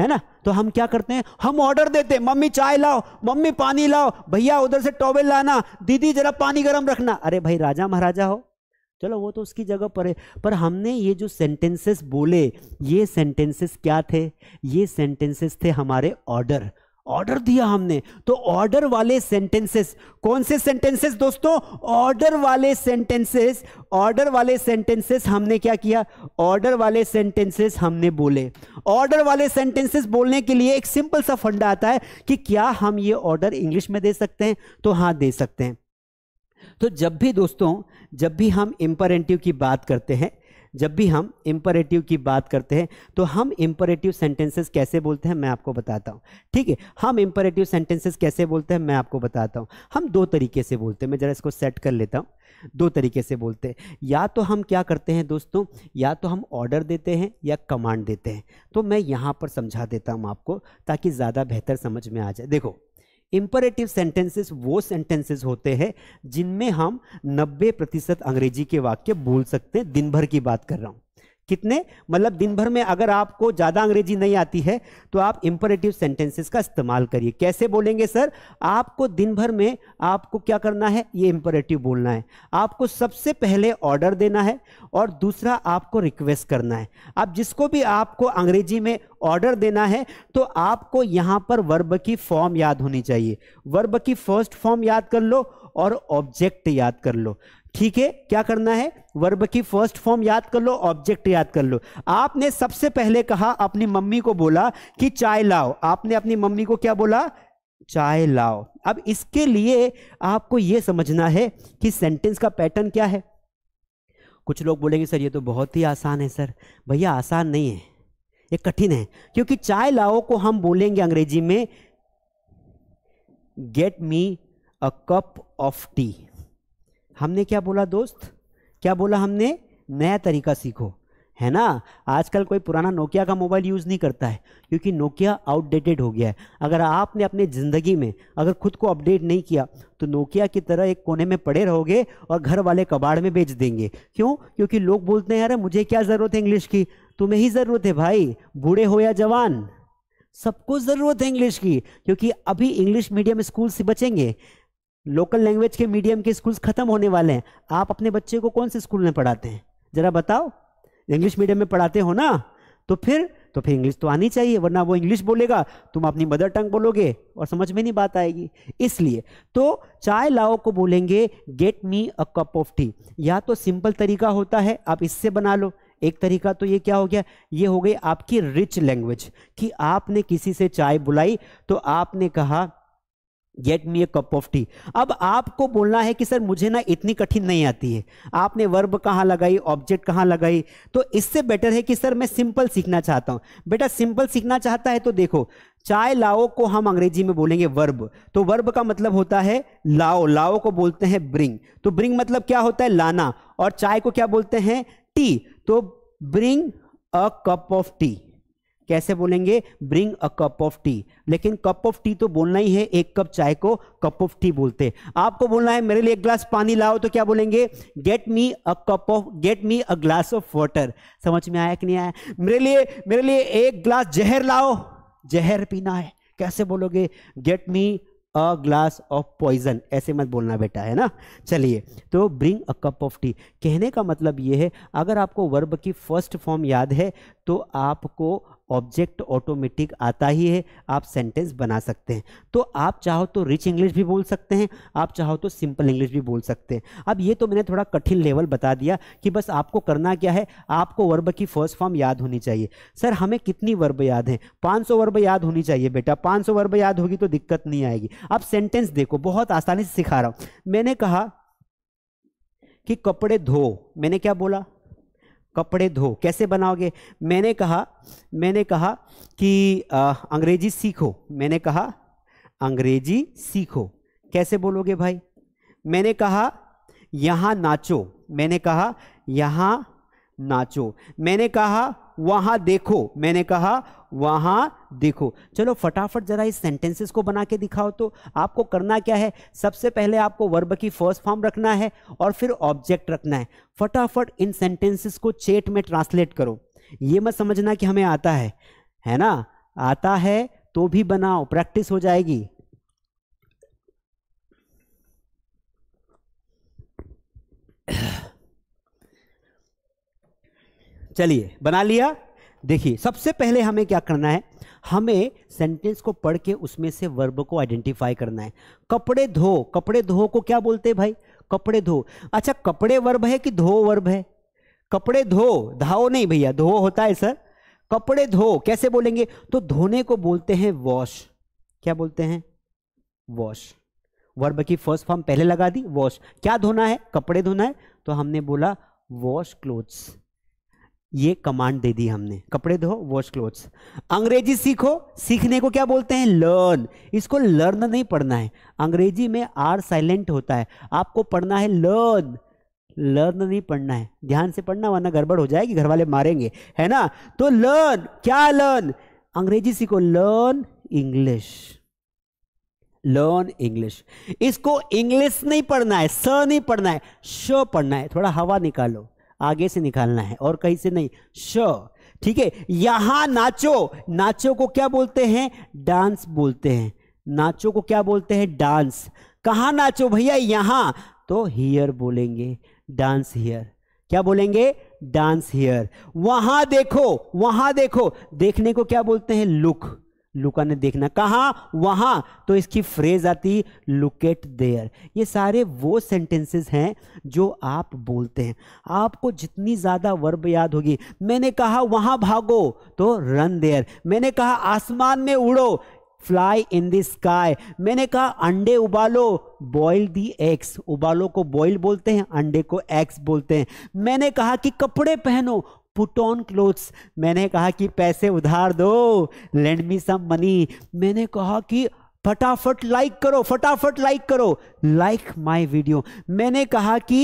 है ना तो हम क्या करते हैं हम ऑर्डर देते हैं मम्मी चाय लाओ मम्मी पानी लाओ भैया उधर से टॉवेल लाना दीदी जरा पानी गर्म रखना अरे भाई राजा महाराजा हो चलो वो तो उसकी जगह पर है पर हमने ये जो सेंटेंसेस बोले ये सेंटेंसेस क्या थे ये सेंटेंसेस थे हमारे ऑर्डर ऑर्डर दिया हमने तो ऑर्डर वाले सेंटेंसेस कौन से सेंटेंसेस दोस्तों ऑर्डर वाले सेंटेंसेस ऑर्डर वाले सेंटेंसेस हमने क्या किया ऑर्डर वाले सेंटेंसेस हमने बोले ऑर्डर वाले सेंटेंसेस बोलने के लिए एक सिंपल सा फंडा आता है कि क्या हम ये ऑर्डर इंग्लिश में दे सकते हैं तो हाँ दे सकते हैं तो जब भी दोस्तों जब भी हम इंपरेंटिव की बात करते हैं जब भी हम इम्परेटिव की बात करते हैं तो हम इम्परेटिव सेंटेंसेस कैसे बोलते हैं मैं आपको बताता हूँ ठीक है हम इम्परेटिव सेंटेंसेस कैसे बोलते हैं मैं आपको बताता हूँ हम दो तरीके से बोलते हैं मैं ज़रा इसको सेट कर लेता हूँ दो तरीके से बोलते हैं या तो हम क्या करते हैं दोस्तों या तो हम ऑर्डर देते हैं या कमांड देते हैं तो मैं यहाँ पर समझा देता हूँ आपको ताकि ज़्यादा बेहतर समझ में आ जाए देखो इम्परेटिव सेंटेंसेस वो सेंटेंसेस होते हैं जिनमें हम 90 प्रतिशत अंग्रेजी के वाक्य बोल सकते हैं दिन भर की बात कर रहा हूँ कितने मतलब दिन भर में अगर आपको ज़्यादा अंग्रेजी नहीं आती है तो आप इंपरेटिव सेंटेंसेस का इस्तेमाल करिए कैसे बोलेंगे सर आपको दिन भर में आपको क्या करना है ये इम्परेटिव बोलना है आपको सबसे पहले ऑर्डर देना है और दूसरा आपको रिक्वेस्ट करना है अब जिसको भी आपको अंग्रेजी में ऑर्डर देना है तो आपको यहां पर वर्ब की फॉर्म याद होनी चाहिए वर्ब की फर्स्ट फॉर्म याद कर लो और ऑब्जेक्ट याद कर लो ठीक है क्या करना है वर्ब की फर्स्ट फॉर्म याद कर लो ऑब्जेक्ट याद कर लो आपने सबसे पहले कहा अपनी मम्मी को बोला कि चाय लाओ आपने अपनी मम्मी को क्या बोला चाय लाओ अब इसके लिए आपको यह समझना है कि सेंटेंस का पैटर्न क्या है कुछ लोग बोलेंगे सर ये तो बहुत ही आसान है सर भैया आसान नहीं है ये कठिन है क्योंकि चाय लाओ को हम बोलेंगे अंग्रेजी में get me a cup of tea हमने क्या बोला दोस्त क्या बोला हमने नया तरीका सीखो है ना आजकल कोई पुराना नोकिया का मोबाइल यूज़ नहीं करता है क्योंकि नोकिया आउटडेटेड हो गया है अगर आपने अपने ज़िंदगी में अगर खुद को अपडेट नहीं किया तो नोकिया की तरह एक कोने में पड़े रहोगे और घर वाले कबाड़ में बेच देंगे क्यों क्योंकि लोग बोलते हैं अरे मुझे क्या ज़रूरत है इंग्लिश की तुम्हें ही ज़रूरत है भाई बूढ़े हो या जवान सबको ज़रूरत है इंग्लिश की क्योंकि अभी इंग्लिश मीडियम स्कूल से बचेंगे लोकल लैंग्वेज के मीडियम के स्कूल्स खत्म होने वाले हैं आप अपने बच्चे को कौन से स्कूल में पढ़ाते हैं जरा बताओ इंग्लिश मीडियम में पढ़ाते हो ना तो फिर तो फिर इंग्लिश तो आनी चाहिए वरना वो इंग्लिश बोलेगा तुम अपनी मदर टंग बोलोगे और समझ में नहीं बात आएगी इसलिए तो चाय लाओ को बोलेंगे get me a cup of tea या तो सिंपल तरीका होता है आप इससे बना लो एक तरीका तो ये क्या हो गया ये हो गई आपकी रिच लैंग्वेज कि आपने किसी से चाय बुलाई तो आपने कहा get me a cup of tea अब आपको बोलना है कि सर मुझे ना इतनी कठिन नहीं आती है आपने वर्ब कहाँ लगाई ऑब्जेक्ट कहाँ लगाई तो इससे बेटर है कि सर मैं सिंपल सीखना चाहता हूँ बेटा सिंपल सीखना चाहता है तो देखो चाय लाओ को हम अंग्रेजी में बोलेंगे वर्ब तो वर्ब का मतलब होता है लाओ लाओ को बोलते हैं ब्रिंग तो ब्रिंग मतलब क्या होता है लाना और चाय को क्या बोलते हैं टी तो bring a cup of tea कैसे बोलेंगे bring a cup of tea लेकिन कप ऑफ टी तो बोलना ही है एक कप चाय को कप ऑफ टी बोलते आपको बोलना है मेरे लिए एक ग्लास पानी लाओ तो क्या बोलेंगे get me a cup of get me a glass of water समझ में आया कि नहीं आया मेरे लिए मेरे लिए एक ग्लास जहर लाओ जहर पीना है कैसे बोलोगे get me a glass of poison ऐसे मत बोलना बेटा है ना चलिए तो bring a cup of tea कहने का मतलब ये है अगर आपको वर्ब की फर्स्ट फॉर्म याद है तो आपको ऑब्जेक्ट ऑटोमेटिक आता ही है आप सेंटेंस बना सकते हैं तो आप चाहो तो रिच इंग्लिश भी बोल सकते हैं आप चाहो तो सिंपल इंग्लिश भी बोल सकते हैं अब ये तो मैंने थोड़ा कठिन लेवल बता दिया कि बस आपको करना क्या है आपको वर्ब की फर्स्ट फॉर्म याद होनी चाहिए सर हमें कितनी वर्ब याद है 500 वर्ब याद होनी चाहिए बेटा 500 वर्ब याद होगी तो दिक्कत नहीं आएगी आप सेंटेंस देखो बहुत आसानी से सिखा रहा हूँ मैंने कहा कि कपड़े धो मैंने क्या बोला कपड़े धो कैसे बनाओगे मैंने कहा मैंने कहा कि अंग्रेजी सीखो मैंने कहा अंग्रेजी सीखो कैसे बोलोगे भाई मैंने कहा यहाँ नाचो मैंने कहा यहाँ नाचो मैंने कहा वहां देखो मैंने कहा वहां देखो चलो फटाफट जरा इस सेंटेंसेस को बना के दिखाओ तो आपको करना क्या है सबसे पहले आपको वर्ब की फर्स्ट फॉर्म रखना है और फिर ऑब्जेक्ट रखना है फटाफट इन सेंटेंसेस को चेट में ट्रांसलेट करो ये मत समझना कि हमें आता है है ना आता है तो भी बनाओ प्रैक्टिस हो जाएगी Yeah. चलिए बना लिया देखिए सबसे पहले हमें क्या करना है हमें सेंटेंस को पढ़ के उसमें से वर्ब को आइडेंटिफाई करना है कपड़े धो कपड़े धो को क्या बोलते हैं भाई कपड़े धो अच्छा कपड़े वर्ब है कि धो वर्ब है कपड़े धो धाओ नहीं भैया धो होता है सर कपड़े धो कैसे बोलेंगे तो धोने को बोलते हैं वॉश क्या बोलते हैं वॉश वर्ब की फर्स्ट फॉर्म पहले लगा दी वॉश क्या धोना है कपड़े धोना है तो हमने बोला वॉश क्लोथ्स ये कमांड दे दी हमने कपड़े धो वॉश क्लोथ्स अंग्रेजी सीखो सीखने को क्या बोलते हैं लर्न इसको लर्न नहीं पढ़ना है अंग्रेजी में आर साइलेंट होता है आपको पढ़ना है लर्न लर्न नहीं पढ़ना है ध्यान से पढ़ना वरना गड़बड़ हो जाएगी घर वाले मारेंगे है ना तो लर्न क्या लर्न अंग्रेजी सीखो लर्न इंग्लिश लर्न इंग्लिश इसको इंग्लिश नहीं पढ़ना है स नहीं पढ़ना है श पढ़ना है थोड़ा हवा निकालो आगे से निकालना है और कहीं से नहीं श ठीक है यहां नाचो नाचो को क्या बोलते हैं डांस बोलते हैं नाचो को क्या बोलते हैं डांस कहां नाचो भैया यहां तो हियर बोलेंगे डांस हियर क्या बोलेंगे डांस हियर वहां देखो वहां देखो देखने को क्या बोलते हैं लुक लुका ने देखना कहा वहां तो इसकी फ्रेज आती लुकेट देयर ये सारे वो सेंटेंसेस हैं जो आप बोलते हैं आपको जितनी ज़्यादा वर्ब याद होगी मैंने कहा वहां भागो तो रन देयर मैंने कहा आसमान में उड़ो फ्लाई इन द स्काई मैंने कहा अंडे उबालो बॉइल दी एग्स उबालो को बॉयल बोलते हैं अंडे को एग्स बोलते हैं मैंने कहा कि कपड़े पहनो पुट ऑन क्लोथ्स मैंने कहा कि पैसे उधार दो लेंड मी सम मनी मैंने कहा कि फटाफट लाइक करो फटाफट लाइक करो लाइक माय वीडियो मैंने कहा कि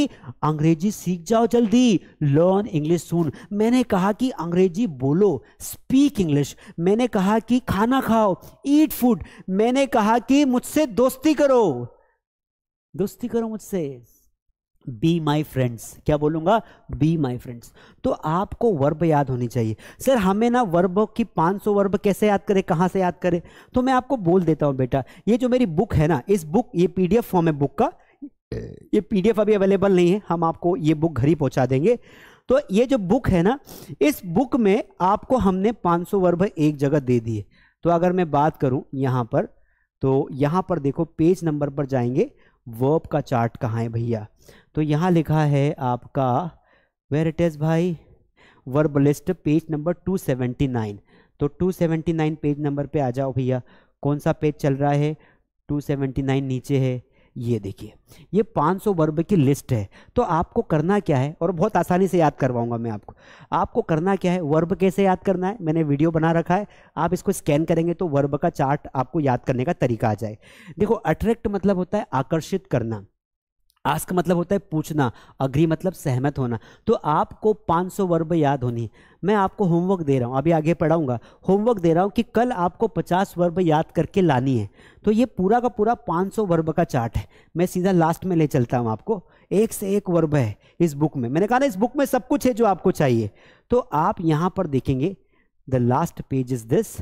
अंग्रेजी सीख जाओ जल्दी लर्न इंग्लिश सुन मैंने कहा कि अंग्रेजी बोलो स्पीक इंग्लिश मैंने कहा कि खाना खाओ ईट फूड मैंने कहा कि मुझसे दोस्ती करो दोस्ती करो मुझसे बी माई फ्रेंड्स क्या बोलूँगा बी माई फ्रेंड्स तो आपको वर्ब याद होनी चाहिए सर हमें ना वर्ब की 500 वर्ब कैसे याद करें कहाँ से याद करें तो मैं आपको बोल देता हूँ बेटा ये जो मेरी बुक है ना इस बुक ये पी डी एफ फॉर्म है बुक का ये पी डी एफ अभी अवेलेबल नहीं है हम आपको ये बुक घर ही पहुँचा देंगे तो ये जो बुक है ना इस बुक में आपको हमने पाँच सौ वर्ब एक जगह दे दिए तो अगर मैं बात करूँ यहाँ पर तो यहाँ पर देखो पेज नंबर पर जाएंगे वर्ब का चार्ट कहाँ है भैया तो यहाँ लिखा है आपका वेर इट इज़ भाई वर्ब लिस्ट पेज नंबर 279 तो 279 पेज नंबर पे आ जाओ भैया कौन सा पेज चल रहा है 279 नीचे है ये देखिए ये 500 वर्ब की लिस्ट है तो आपको करना क्या है और बहुत आसानी से याद करवाऊंगा मैं आपको आपको करना क्या है वर्ब कैसे याद करना है मैंने वीडियो बना रखा है आप इसको स्कैन करेंगे तो वर्ब का चार्ट आपको याद करने का तरीका आ जाए देखो अट्रैक्ट मतलब होता है आकर्षित करना आस्क मतलब होता है पूछना अग्री मतलब सहमत होना तो आपको 500 वर्ब याद होनी मैं आपको होमवर्क दे रहा हूँ अभी आगे पढ़ाऊंगा होमवर्क दे रहा हूँ कि कल आपको 50 वर्ब याद करके लानी है तो ये पूरा का पूरा 500 वर्ब का चार्ट है मैं सीधा लास्ट में ले चलता हूँ आपको एक से एक वर्ब है इस बुक में मैंने कहा ना इस बुक में सब कुछ है जो आपको चाहिए तो आप यहाँ पर देखेंगे the last page is this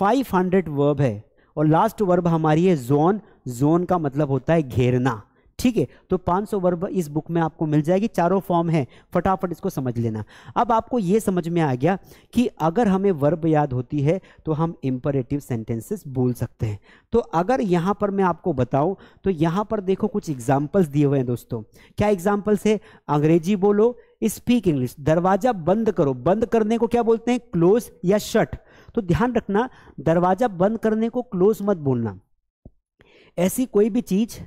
five verb है और लास्ट वर्ब हमारी है जोन जोन का मतलब होता है घेरना ठीक है तो 500 वर्ब इस बुक में आपको मिल जाएगी चारों फॉर्म है फटाफट इसको समझ लेना अब आपको यह समझ में आ गया कि अगर हमें वर्ब याद होती है तो हम इम्परेटिव सेंटेंसेस बोल सकते हैं तो अगर यहां पर मैं आपको बताऊं तो यहां पर देखो कुछ एग्जांपल्स दिए हुए हैं दोस्तों क्या एग्जाम्पल्स है अंग्रेजी बोलो स्पीक इंग्लिश दरवाजा बंद करो बंद करने को क्या बोलते हैं क्लोज या शट तो ध्यान रखना दरवाजा बंद करने को क्लोज मत बोलना ऐसी कोई भी चीज़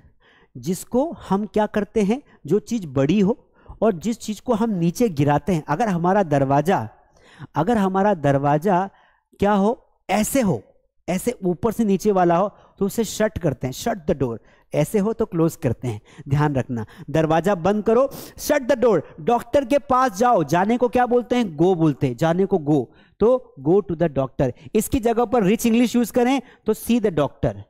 जिसको हम क्या करते हैं जो चीज़ बड़ी हो और जिस चीज़ को हम नीचे गिराते हैं अगर हमारा दरवाज़ा अगर हमारा दरवाज़ा क्या हो ऐसे हो ऐसे ऊपर से नीचे वाला हो तो उसे शट करते हैं शट द डोर ऐसे हो तो क्लोज करते हैं ध्यान रखना दरवाजा बंद करो शट द डोर डॉक्टर के पास जाओ जाने को क्या बोलते हैं गो बोलते हैं जाने को गो तो गो टू द डॉक्टर इसकी जगह पर रिच इंग्लिश यूज करें तो see the doctor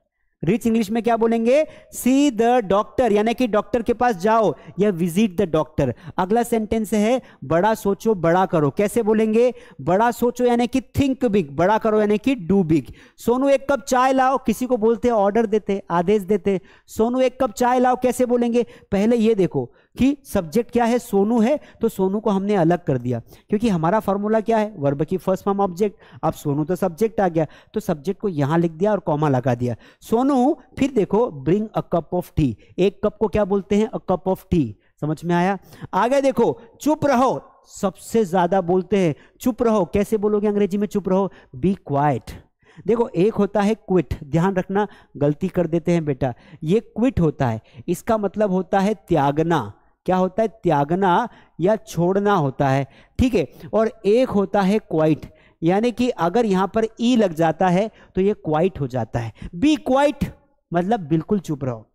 reach English में क्या बोलेंगे सी द डॉक्टर यानी कि डॉक्टर के पास जाओ या विजिट द डॉक्टर अगला सेंटेंस है बड़ा सोचो बड़ा करो कैसे बोलेंगे बड़ा सोचो यानी कि थिंक बिग बड़ा करो यानी कि डू बिग सोनू एक कप चाय लाओ किसी को बोलते ऑर्डर देते आदेश देते सोनू एक कप चाय लाओ कैसे बोलेंगे पहले ये देखो कि सब्जेक्ट क्या है सोनू है तो सोनू को हमने अलग कर दिया क्योंकि हमारा फॉर्मूला क्या है वर्ब की फर्स्ट फॉर्म ऑब्जेक्ट अब सोनू तो सब्जेक्ट आ गया तो सब्जेक्ट को यहाँ लिख दिया और कॉमा लगा दिया सोनू फिर देखो bring a cup of tea एक कप को क्या बोलते हैं अ कप ऑफ टी समझ में आया आगे देखो चुप रहो सबसे ज्यादा बोलते हैं चुप रहो कैसे बोलोगे अंग्रेजी में चुप रहो बी क्वाइट देखो एक होता है क्विट ध्यान रखना गलती कर देते हैं बेटा ये क्विट होता है इसका मतलब होता है त्यागना क्या होता है त्यागना या छोड़ना होता है ठीक है और एक होता है क्वाइट यानी कि अगर यहां पर ई e लग जाता है तो ये क्वाइट हो जाता है बी क्वाइट मतलब बिल्कुल चुप रहो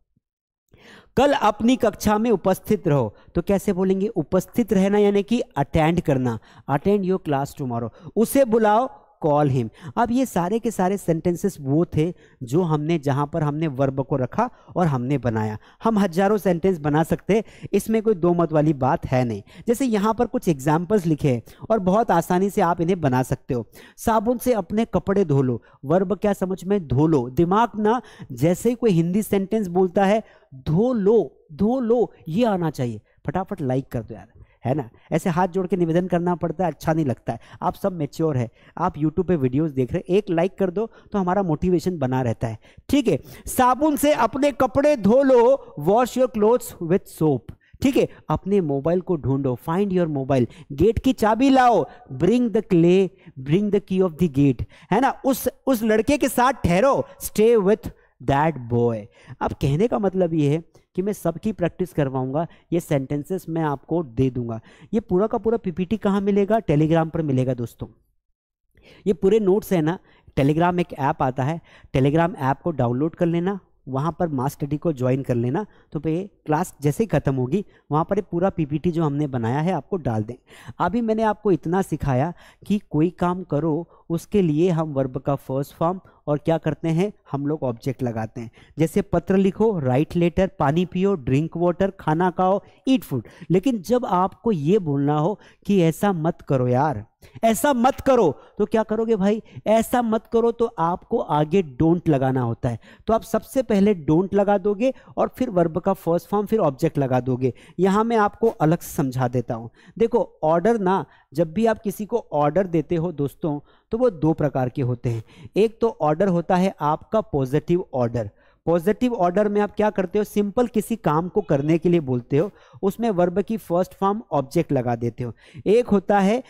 कल अपनी कक्षा में उपस्थित रहो तो कैसे बोलेंगे उपस्थित रहना यानी कि अटेंड करना अटेंड योर क्लास टुमारो उसे बुलाओ कॉल हिम अब ये सारे के सारे सेंटेंसेस वो थे जो हमने जहाँ पर हमने वर्ब को रखा और हमने बनाया हम हजारों सेंटेंस बना सकते इसमें कोई दो मत वाली बात है नहीं जैसे यहाँ पर कुछ एग्जाम्पल्स लिखे हैं और बहुत आसानी से आप इन्हें बना सकते हो साबुन से अपने कपड़े धो लो वर्ब क्या समझ में धो लो दिमाग ना जैसे ही कोई हिंदी सेंटेंस बोलता है धो लो धो लो ये आना चाहिए फटाफट लाइक कर दो यार है ना ऐसे हाथ जोड़ के निवेदन करना पड़ता है अच्छा नहीं लगता है आप सब मेच्योर है आप यूट्यूब पे वीडियोस देख रहे हैं एक लाइक कर दो तो हमारा मोटिवेशन बना रहता है ठीक है साबुन से अपने कपड़े धो लो wash your clothes with soap ठीक है अपने मोबाइल को ढूंढो फाइंड योर मोबाइल गेट की चाबी लाओ bring the clay bring the key of the gate है ना उस उस लड़के के साथ ठहरो स्टे विथ दैट बॉय अब कहने का मतलब ये है कि मैं सबकी प्रैक्टिस करवाऊंगा ये सेंटेंसेस मैं आपको दे दूंगा ये पूरा का पूरा पीपीटी कहाँ मिलेगा टेलीग्राम पर मिलेगा दोस्तों ये पूरे नोट्स हैं ना टेलीग्राम एक ऐप आता है टेलीग्राम ऐप को डाउनलोड कर लेना वहाँ पर मास स्टडी को ज्वाइन कर लेना तो पे क्लास जैसे ही ख़त्म होगी वहाँ पर ये पूरा पीपीटी जो हमने बनाया है आपको डाल दें अभी मैंने आपको इतना सिखाया कि कोई काम करो उसके लिए हम वर्ब का फर्स्ट फॉर्म और क्या करते हैं हम लोग ऑब्जेक्ट लगाते हैं जैसे पत्र लिखो राइट लेटर पानी पियो ड्रिंक वाटर खाना खाओ ईट फूड लेकिन जब आपको ये बोलना हो कि ऐसा मत करो यार ऐसा मत करो तो क्या करोगे भाई ऐसा मत करो तो आपको आगे डोंट लगाना होता है तो आप सबसे पहले डोंट लगा दोगे और फिर वर्ब का फर्स्ट फॉर्म फिर ऑब्जेक्ट लगा दोगे यहां मैं आपको अलग से समझा देता हूँ देखो ऑर्डर ना जब भी आप किसी को ऑर्डर देते हो दोस्तों तो वो दो प्रकार के होते हैं एक तो ऑर्डर होता है आपका पॉजिटिव ऑर्डर पॉजिटिव ऑर्डर में आप क्या करते हो सिंपल किसी काम को करने के लिए बोलते हो उसमें वर्ब की फर्स्ट फॉर्म ऑब्जेक्ट लगा देते हो एक होता है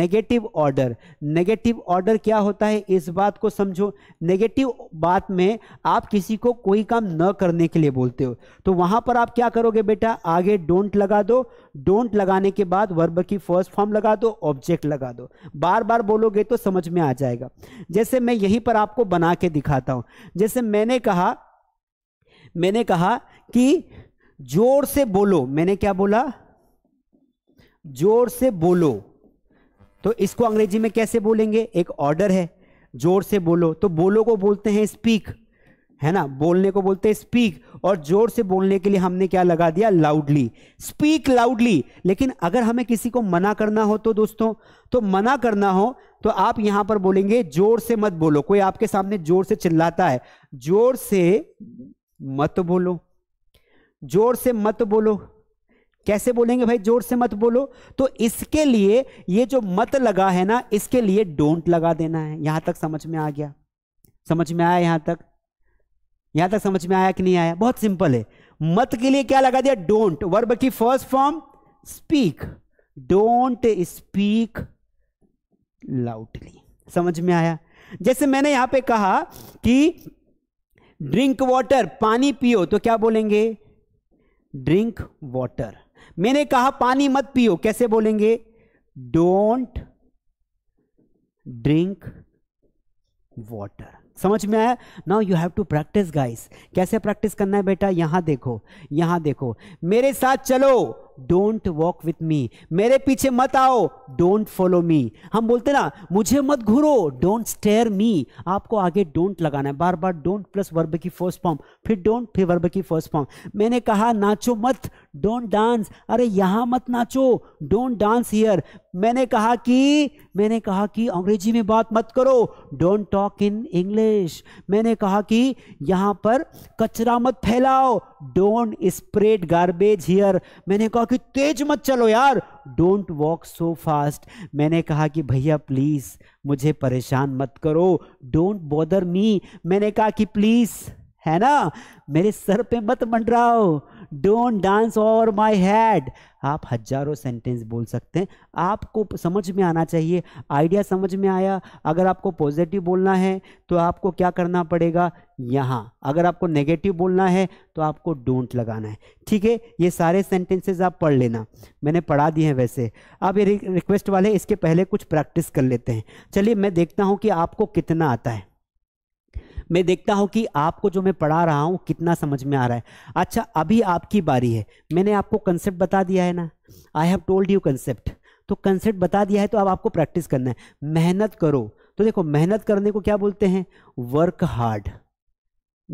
नेगेटिव ऑर्डर नेगेटिव ऑर्डर क्या होता है इस बात को समझो नेगेटिव बात में आप किसी को कोई काम न करने के लिए बोलते हो तो वहां पर आप क्या करोगे बेटा आगे डोंट लगा दो डोंट लगाने के बाद वर्ब की फर्स्ट फॉर्म लगा दो ऑब्जेक्ट लगा दो बार बार बोलोगे तो समझ में आ जाएगा जैसे मैं यहीं पर आपको बना के दिखाता हूँ जैसे मैंने कहा मैंने कहा कि जोर से बोलो मैंने क्या बोला जोर से बोलो तो इसको अंग्रेजी में कैसे बोलेंगे एक ऑर्डर है जोर से बोलो तो बोलो को बोलते हैं स्पीक है ना बोलने को बोलते हैं स्पीक और जोर से बोलने के लिए हमने क्या लगा दिया लाउडली स्पीक लाउडली लेकिन अगर हमें किसी को मना करना हो तो दोस्तों तो मना करना हो तो आप यहां पर बोलेंगे जोर से मत बोलो कोई आपके सामने जोर से चिल्लाता है जोर से मत बोलो जोर से मत बोलो कैसे बोलेंगे भाई जोर से मत बोलो तो इसके लिए ये जो मत लगा है ना इसके लिए डोंट लगा देना है यहां तक समझ में आ गया समझ में आया यहां तक यहां तक समझ में आया कि नहीं आया बहुत सिंपल है मत के लिए क्या लगा दिया डोंट वर्ब की first form speak don't speak loudly समझ में आया जैसे मैंने यहां पे कहा कि ड्रिंक hmm. वाटर पानी पियो तो क्या बोलेंगे ड्रिंक वाटर मैंने कहा पानी मत पियो कैसे बोलेंगे डोंट ड्रिंक वाटर समझ में आया now you have to practice guys कैसे प्रैक्टिस करना है बेटा यहां देखो यहां देखो मेरे साथ चलो डोंट वॉक विथ मी मेरे पीछे मत आओ डोंट फॉलो मी हम बोलते ना मुझे मत घूरो डोंट स्टेयर मी आपको आगे डोंट लगाना है बार बार डोंट प्लस वर्ब की फर्स्ट फॉर्म फिर डोंट फिर वर्ब की फर्स्ट फॉर्म मैंने कहा नाचो मत डोंट डांस अरे यहां मत नाचो डोंट डांस हियर मैंने कहा कि मैंने कहा कि अंग्रेजी में बात मत करो डोंट टॉक इन इंग्लिश मैंने कहा कि यहां पर कचरा मत फैलाओ डोंट स्प्रेड गार्बेज हियर मैंने कहा कि तेज मत चलो यार डोंट वॉक सो फास्ट मैंने कहा कि भैया प्लीज़ मुझे परेशान मत करो डोंट बॉदर मी मैंने कहा कि प्लीज़ है ना मेरे सर पे मत मंडराओ don't dance over my head आप हजारों सेंटेंस बोल सकते हैं आपको समझ में आना चाहिए आइडिया समझ में आया अगर आपको पॉजिटिव बोलना है तो आपको क्या करना पड़ेगा यहाँ अगर आपको नेगेटिव बोलना है तो आपको डोंट लगाना है ठीक है ये सारे सेंटेंसेस आप पढ़ लेना मैंने पढ़ा दिए हैं वैसे अब ये रिक्वेस्ट वाले इसके पहले कुछ प्रैक्टिस कर लेते हैं चलिए मैं देखता हूँ कि आपको कितना आता है मैं देखता हूँ कि आपको जो मैं पढ़ा रहा हूँ कितना समझ में आ रहा है अच्छा अभी आपकी बारी है मैंने आपको कंसेप्ट बता दिया है ना I have told you concept तो कंसेप्ट बता दिया है तो अब आपको प्रैक्टिस करना है मेहनत करो तो देखो मेहनत करने को क्या बोलते हैं वर्क हार्ड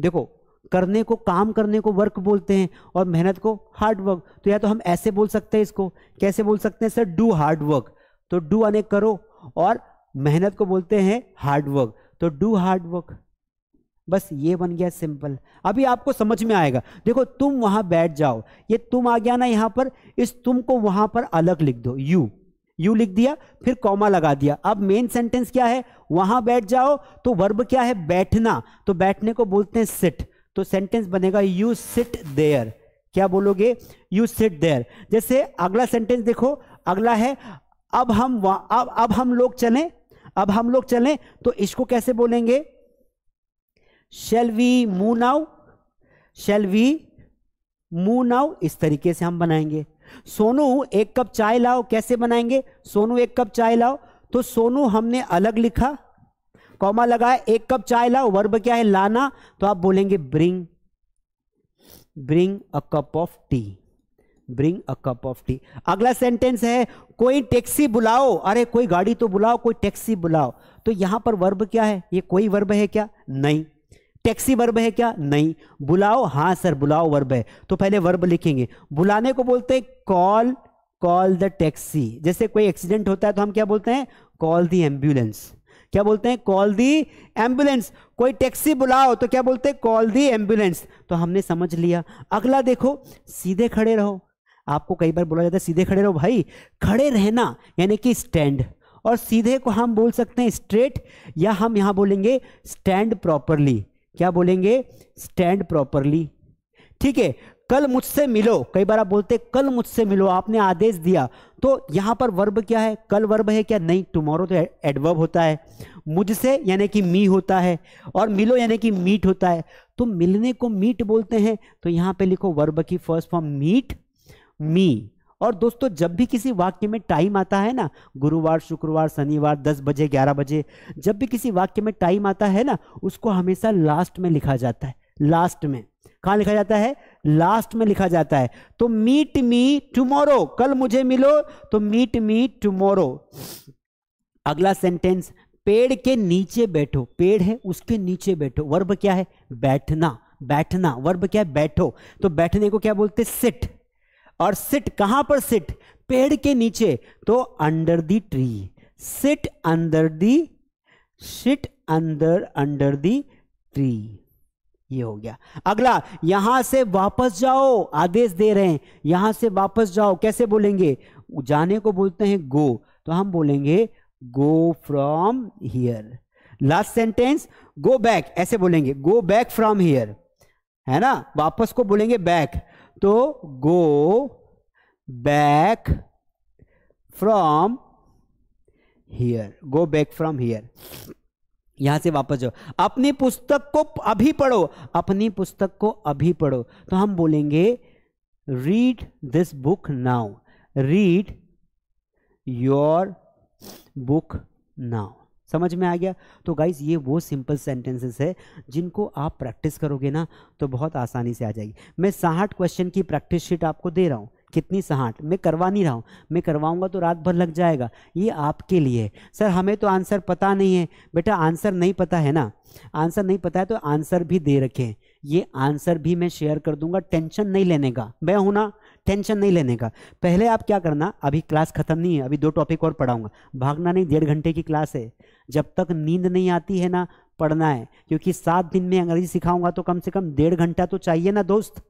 देखो करने को काम करने को वर्क बोलते हैं और मेहनत को हार्ड वर्क तो या तो हम ऐसे बोल सकते हैं इसको कैसे बोल सकते हैं सर डू हार्ड वर्क तो डू अनेक करो और मेहनत को बोलते हैं हार्ड वर्क तो डू हार्ड वर्क बस ये बन गया सिंपल अभी आपको समझ में आएगा देखो तुम वहां बैठ जाओ ये तुम आ गया ना यहां पर इस तुम को वहां पर अलग लिख दो यू यू लिख दिया फिर कॉमा लगा दिया अब मेन सेंटेंस क्या है वहां बैठ जाओ तो वर्ब क्या है बैठना तो बैठने को बोलते हैं सिट तो सेंटेंस बनेगा यू सिट देयर क्या बोलोगे यू सिट देयर जैसे अगला सेंटेंस देखो अगला है अब हम अब अब हम लोग चलें अब हम लोग चलें तो इसको कैसे बोलेंगे shall we move now shall we move now इस तरीके से हम बनाएंगे सोनू एक कप चाय लाओ कैसे बनाएंगे सोनू एक कप चाय लाओ तो सोनू हमने अलग लिखा कौमा लगाया एक कप चाय लाओ वर्ब क्या है लाना तो आप बोलेंगे bring bring a cup of tea bring a cup of tea अगला सेंटेंस है कोई टैक्सी बुलाओ अरे कोई गाड़ी तो बुलाओ कोई टैक्सी बुलाओ तो यहां पर वर्ब क्या है ये कोई वर्ब है क्या नहीं टैक्सी वर्ब है क्या नहीं बुलाओ हाँ सर बुलाओ वर्ब है तो पहले वर्ब लिखेंगे बुलाने को बोलते हैं कॉल कॉल द टैक्सी जैसे कोई एक्सीडेंट होता है तो हम क्या बोलते हैं कॉल दी एम्बुलेंस क्या बोलते हैं कॉल दी एम्बुलेंस कोई टैक्सी बुलाओ तो क्या बोलते हैं कॉल दी एम्बुलेंस तो हमने समझ लिया अगला देखो सीधे खड़े रहो आपको कई बार बोला जाता है सीधे खड़े रहो भाई खड़े रहना यानी कि स्टैंड और सीधे को हम बोल सकते हैं स्ट्रेट या हम यहां बोलेंगे स्टैंड प्रॉपरली क्या बोलेंगे स्टैंड प्रॉपरली ठीक है कल मुझसे मिलो कई बार आप बोलते कल मुझसे मिलो आपने आदेश दिया तो यहां पर वर्ब क्या है कल वर्ब है क्या नहीं टुमारो तो एडवर्ब होता है मुझसे यानी कि मी होता है और मिलो यानी कि मीट होता है तो मिलने को मीट बोलते हैं तो यहां पे लिखो वर्ब की फर्स्ट फॉर्म मीट मी और दोस्तों जब भी किसी वाक्य में टाइम आता है ना गुरुवार शुक्रवार शनिवार 10 बजे 11 बजे जब भी किसी वाक्य में टाइम आता है ना उसको हमेशा लास्ट में लिखा जाता है लास्ट में कहाँ लिखा जाता है लास्ट में लिखा जाता है तो मीट मी टुमोरो कल मुझे मिलो तो मीट मी टुमोरो अगला सेंटेंस पेड़ के नीचे बैठो पेड़ है उसके नीचे बैठो वर्ब क्या है बैठना बैठना वर्ब क्या है बैठो तो बैठने को क्या बोलते सिट और सिट कहां पर सिट पेड़ के नीचे तो under the tree sit under the sit अंदर अंडर दी ट्री ये हो गया अगला यहां से वापस जाओ आदेश दे रहे हैं यहां से वापस जाओ कैसे बोलेंगे जाने को बोलते हैं गो तो हम बोलेंगे go from here last sentence go back ऐसे बोलेंगे गो बैक फ्रॉम हियर है ना वापस को बोलेंगे बैक तो go back from here go back from here यहां से वापस जाओ अपनी पुस्तक को अभी पढ़ो अपनी पुस्तक को अभी पढ़ो तो हम बोलेंगे read this book now read your book now समझ में आ गया तो गाइज़ ये वो सिंपल सेंटेंसेस है जिनको आप प्रैक्टिस करोगे ना तो बहुत आसानी से आ जाएगी मैं साठ क्वेश्चन की प्रैक्टिस शीट आपको दे रहा हूँ कितनी साठ मैं करवा नहीं रहा हूँ मैं करवाऊँगा तो रात भर लग जाएगा ये आपके लिए है सर हमें तो आंसर पता नहीं है बेटा आंसर नहीं पता है ना आंसर नहीं पता है तो आंसर भी दे रखें ये आंसर भी मैं शेयर कर दूंगा टेंशन नहीं लेने का मैं हूं ना टेंशन नहीं लेने का पहले आप क्या करना अभी क्लास खत्म नहीं है अभी दो टॉपिक और पढ़ाऊंगा भागना नहीं डेढ़ घंटे की क्लास है जब तक नींद नहीं आती है ना पढ़ना है क्योंकि सात दिन में अंग्रेजी सिखाऊंगा तो कम से कम डेढ़ घंटा तो चाहिए ना दोस्त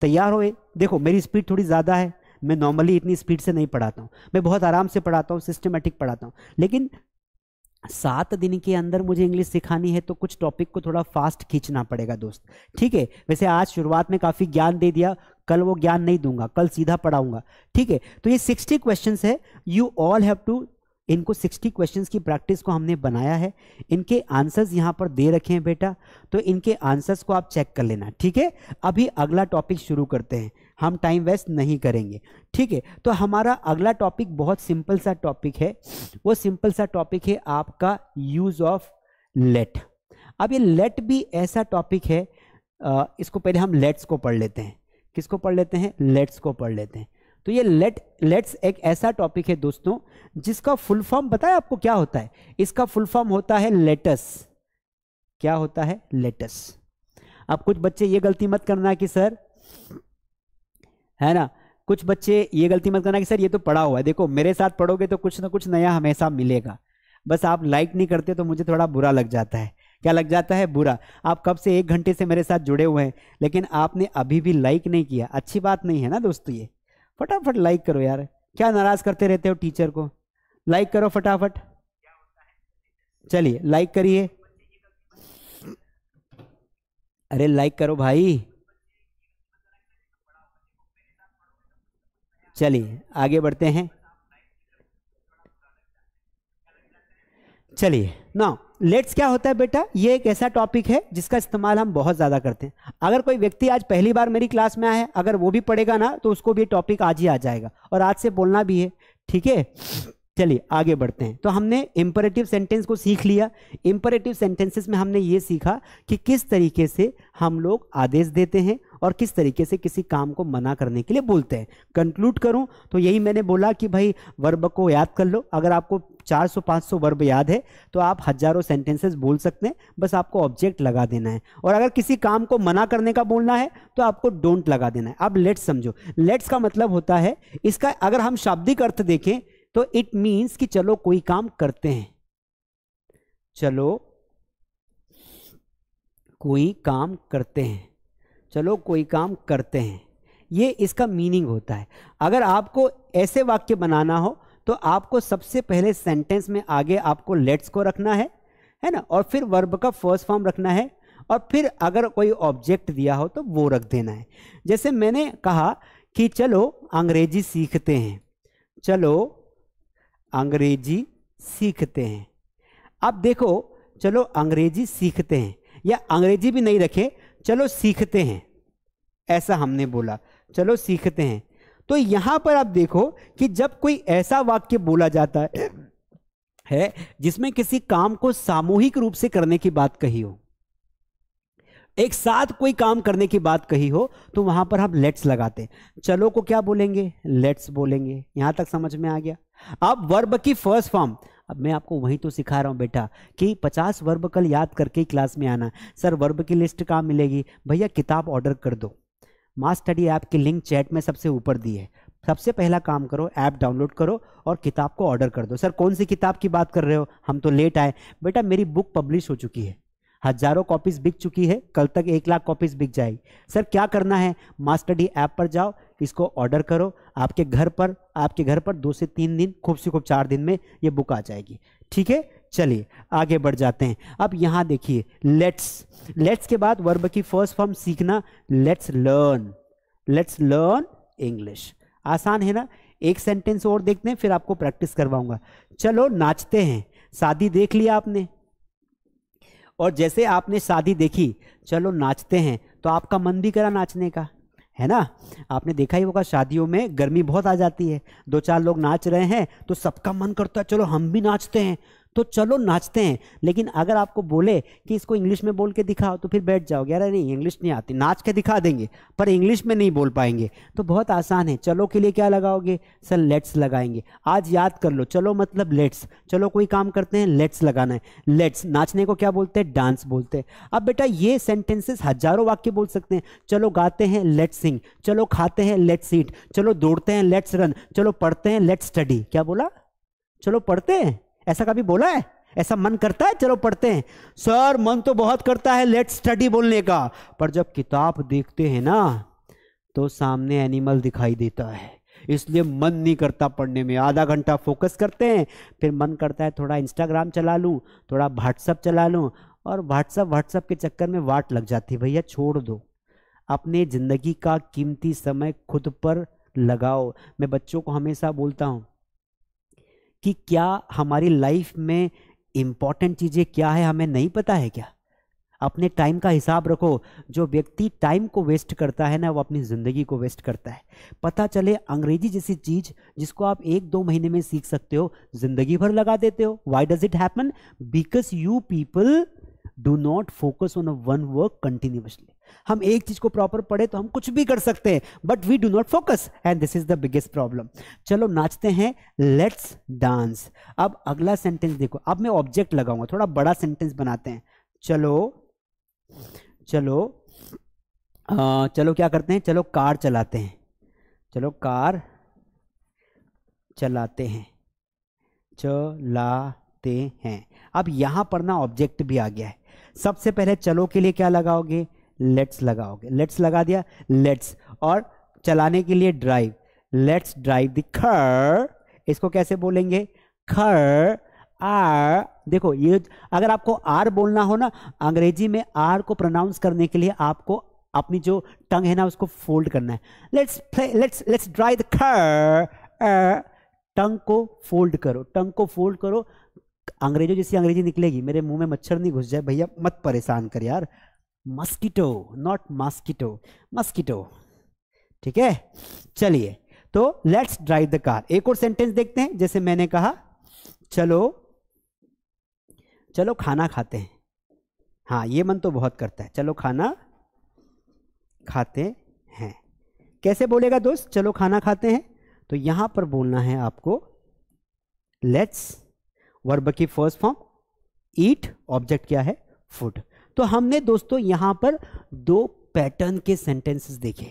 तैयार होए देखो मेरी स्पीड थोड़ी ज़्यादा है मैं नॉर्मली इतनी स्पीड से नहीं पढ़ाता हूँ मैं बहुत आराम से पढ़ाता हूँ सिस्टमेटिक पढ़ाता हूँ लेकिन सात दिन के अंदर मुझे इंग्लिश सिखानी है तो कुछ टॉपिक को थोड़ा फास्ट खींचना पड़ेगा दोस्त ठीक है वैसे आज शुरुआत में काफ़ी ज्ञान दे दिया कल वो ज्ञान नहीं दूंगा कल सीधा पढ़ाऊंगा ठीक है तो ये सिक्सटी क्वेश्चन है यू ऑल हैव टू इनको सिक्सटी क्वेश्चंस की प्रैक्टिस को हमने बनाया है इनके आंसर्स यहाँ पर दे रखे हैं बेटा तो इनके आंसर्स को आप चेक कर लेना ठीक है अभी अगला टॉपिक शुरू करते हैं हम टाइम वेस्ट नहीं करेंगे ठीक है तो हमारा अगला टॉपिक बहुत सिंपल सा टॉपिक है वो सिंपल सा टॉपिक है आपका यूज ऑफ लेट अब ये लेट भी ऐसा टॉपिक है आ, इसको पहले हम लेट्स को पढ़ लेते हैं किसको पढ़ लेते हैं लेट्स को पढ़ लेते हैं तो ये लेट लेट्स एक ऐसा टॉपिक है दोस्तों जिसका फुल फॉर्म बताए आपको क्या होता है इसका फुल फॉर्म होता है लेटस क्या होता है लेटस अब कुछ बच्चे ये गलती मत करना कि सर है ना कुछ बच्चे ये गलती मत करना कि सर ये तो पढ़ा हुआ है देखो मेरे साथ पढ़ोगे तो कुछ ना कुछ नया हमेशा मिलेगा बस आप लाइक नहीं करते तो मुझे थोड़ा बुरा लग जाता है क्या लग जाता है बुरा आप कब से एक घंटे से मेरे साथ जुड़े हुए हैं लेकिन आपने अभी भी लाइक नहीं किया अच्छी बात नहीं है ना दोस्तों ये फटाफट लाइक करो यार क्या नाराज करते रहते हो टीचर को लाइक करो फटाफट चलिए लाइक करिए अरे लाइक करो भाई चलिए आगे बढ़ते हैं चलिए ना लेट्स क्या होता है बेटा ये एक ऐसा टॉपिक है जिसका इस्तेमाल हम बहुत ज़्यादा करते हैं अगर कोई व्यक्ति आज पहली बार मेरी क्लास में आया है अगर वो भी पढ़ेगा ना तो उसको भी टॉपिक आज ही आ जाएगा और आज से बोलना भी है ठीक है चलिए आगे बढ़ते हैं तो हमने इम्परेटिव सेंटेंस को सीख लिया इम्परेटिव सेंटेंसेस में हमने ये सीखा कि किस तरीके से हम लोग आदेश देते हैं और किस तरीके से किसी काम को मना करने के लिए बोलते हैं कंक्लूड करूं तो यही मैंने बोला कि भाई वर्ब को याद कर लो अगर आपको 400-500 वर्ब याद है तो आप हजारों सेंटेंसेस बोल सकते हैं बस आपको ऑब्जेक्ट लगा देना है और अगर किसी काम को मना करने का बोलना है तो आपको डोंट लगा देना है आप लेट्स समझो लेट्स का मतलब होता है इसका अगर हम शाब्दिक अर्थ देखें तो इट मीन्स कि चलो कोई काम करते हैं चलो कोई काम करते हैं चलो कोई काम करते हैं ये इसका मीनिंग होता है अगर आपको ऐसे वाक्य बनाना हो तो आपको सबसे पहले सेंटेंस में आगे आपको लेट्स को रखना है है ना और फिर वर्ब का फर्स्ट फॉर्म रखना है और फिर अगर कोई ऑब्जेक्ट दिया हो तो वो रख देना है जैसे मैंने कहा कि चलो अंग्रेजी सीखते हैं चलो अंग्रेजी सीखते हैं आप देखो चलो अंग्रेजी सीखते हैं या अंग्रेजी भी नहीं रखे चलो सीखते हैं ऐसा हमने बोला चलो सीखते हैं तो यहां पर आप देखो कि जब कोई ऐसा वाक्य बोला जाता है है जिसमें किसी काम को सामूहिक रूप से करने की बात कही हो एक साथ कोई काम करने की बात कही हो तो वहां पर हम लेट्स लगाते हैं चलो को क्या बोलेंगे लेट्स बोलेंगे यहां तक समझ में आ गया अब वर्ब की फर्स्ट फॉर्म अब मैं आपको वहीं तो सिखा रहा हूँ बेटा कि 50 वर्ब कल याद करके क्लास में आना सर वर्ब की लिस्ट कहाँ मिलेगी भैया किताब ऑर्डर कर दो मास स्टडी ऐप की लिंक चैट में सबसे ऊपर दी है सबसे पहला काम करो ऐप डाउनलोड करो और किताब को ऑर्डर कर दो सर कौन सी किताब की बात कर रहे हो हम तो लेट आए बेटा मेरी बुक पब्लिश हो चुकी है हजारों कॉपीज बिक चुकी है कल तक एक लाख कॉपीज बिक जाएगी सर क्या करना है मास्टर डी ऐप पर जाओ इसको ऑर्डर करो आपके घर पर आपके घर पर दो से तीन दिन खूब से खूब चार दिन में ये बुक आ जाएगी ठीक है चलिए आगे बढ़ जाते हैं अब यहाँ देखिए लेट्स लेट्स के बाद वर्ब की फर्स्ट फॉर्म सीखना let's learn let's learn English आसान है ना एक सेंटेंस और देखते हैं फिर आपको प्रैक्टिस करवाऊंगा चलो नाचते हैं शादी देख लिया आपने और जैसे आपने शादी देखी चलो नाचते हैं तो आपका मन भी करा नाचने का है ना आपने देखा ही होगा शादियों में गर्मी बहुत आ जाती है दो चार लोग नाच रहे हैं तो सबका मन करता है चलो हम भी नाचते हैं तो चलो नाचते हैं लेकिन अगर आपको बोले कि इसको इंग्लिश में बोल के दिखाओ तो फिर बैठ जाओगे अरे नहीं इंग्लिश नहीं आती नाच के दिखा देंगे पर इंग्लिश में नहीं बोल पाएंगे तो बहुत आसान है चलो के लिए क्या लगाओगे सर लेट्स लगाएंगे आज याद कर लो चलो मतलब लेट्स चलो कोई काम करते हैं लेट्स लगाना है लेट्स नाचने को क्या बोलते हैं डांस बोलते हैं अब बेटा ये सेंटेंसेस हजारों वाक्य बोल सकते हैं चलो गाते हैं लेट्स सिंग चलो खाते हैं लेट्स ईट चलो दौड़ते हैं लेट्स रन चलो पढ़ते हैं लेट्स स्टडी क्या बोला चलो पढ़ते हैं ऐसा कभी बोला है ऐसा मन करता है चलो पढ़ते हैं सर मन तो बहुत करता है लेट स्टडी बोलने का पर जब किताब देखते हैं ना तो सामने एनिमल दिखाई देता है इसलिए मन नहीं करता पढ़ने में आधा घंटा फोकस करते हैं फिर मन करता है थोड़ा इंस्टाग्राम चला लूँ थोड़ा व्हाट्सअप चला लूँ और व्हाट्सअप व्हाट्सअप के चक्कर में वाट लग जाती है भैया छोड़ दो अपने ज़िंदगी का कीमती समय खुद पर लगाओ मैं बच्चों को हमेशा बोलता हूँ कि क्या हमारी लाइफ में इम्पॉर्टेंट चीज़ें क्या है हमें नहीं पता है क्या अपने टाइम का हिसाब रखो जो व्यक्ति टाइम को वेस्ट करता है ना वो अपनी ज़िंदगी को वेस्ट करता है पता चले अंग्रेजी जैसी चीज़ जिसको आप एक दो महीने में सीख सकते हो ज़िंदगी भर लगा देते हो why does it happen because you people do not focus on one work continuously हम एक चीज को प्रॉपर पढ़े तो हम कुछ भी कर सकते हैं but we do not focus and this is the biggest problem चलो नाचते हैं लेट्स डांस अब अगला सेंटेंस देखो अब मैं ऑब्जेक्ट लगाऊंगा थोड़ा बड़ा सेंटेंस बनाते हैं चलो चलो आ, चलो क्या करते हैं चलो कार चलाते हैं चलो कार चलाते हैं चलाते हैं अब यहां पर ना ऑब्जेक्ट भी आ गया है सबसे पहले चलो के लिए क्या लगाओगे लेट्स लगाओगे लेट्स लगा दिया लेट्स और चलाने के लिए ड्राइव लेट्स ड्राइव द खर इसको कैसे बोलेंगे खर आर देखो ये अगर आपको आर बोलना हो ना अंग्रेजी में आर को प्रोनाउंस करने के लिए आपको अपनी जो टंग है ना उसको फोल्ड करना है let's let's let's drive the खर टंग को फोल्ड करो टंग को फोल्ड करो अंग्रेजों जैसी अंग्रेजी निकलेगी मेरे मुंह में मच्छर नहीं घुस जाए भैया मत परेशान कर यार मस्किटो नॉट मास्किटो मस्किटो ठीक है चलिए तो लेट्स ड्राइव द कार एक और सेंटेंस देखते हैं जैसे मैंने कहा चलो चलो खाना खाते हैं हाँ ये मन तो बहुत करता है चलो खाना खाते हैं कैसे बोलेगा दोस्त चलो खाना खाते हैं तो यहां पर बोलना है आपको लेट्स वर्ब की फर्स्ट फॉर्म ईट ऑब्जेक्ट क्या है फूड तो हमने दोस्तों यहां पर दो पैटर्न के सेंटेंसेस देखे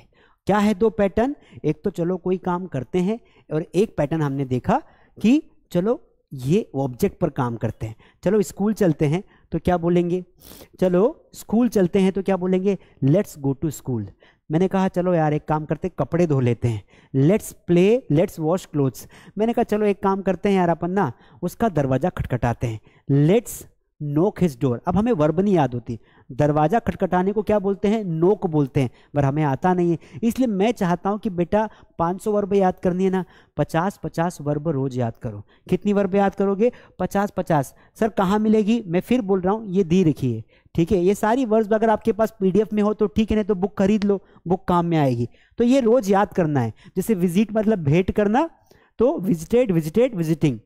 क्या है दो पैटर्न एक तो चलो कोई काम करते हैं और एक पैटर्न हमने देखा कि चलो ये ऑब्जेक्ट पर काम करते हैं चलो स्कूल चलते हैं तो क्या बोलेंगे चलो स्कूल चलते हैं तो क्या बोलेंगे लेट्स गो टू स्कूल मैंने कहा चलो यार एक काम करते कपड़े धो लेते हैं let's play let's wash clothes मैंने कहा चलो एक काम करते हैं यार अपन ना उसका दरवाज़ा खटखटाते हैं लेट्स नोक हिज डोर अब हमें वर्ब नहीं याद होती दरवाज़ा खटखटाने को क्या बोलते हैं नोक बोलते हैं पर हमें आता नहीं है इसलिए मैं चाहता हूँ कि बेटा 500 वर्ब याद करनी है ना 50 50 वर्ब रोज़ याद करो कितनी वर्ब याद करोगे 50 50 सर कहाँ मिलेगी मैं फिर बोल रहा हूँ ये दी रखिए ठीक है ये सारी वर्ब अगर आपके पास पी में हो तो ठीक है नहीं तो बुक खरीद लो बुक काम में आएगी तो ये रोज़ याद करना है जैसे विजिट मतलब भेंट करना तो विजिटेड विजिटेड विजिटिंग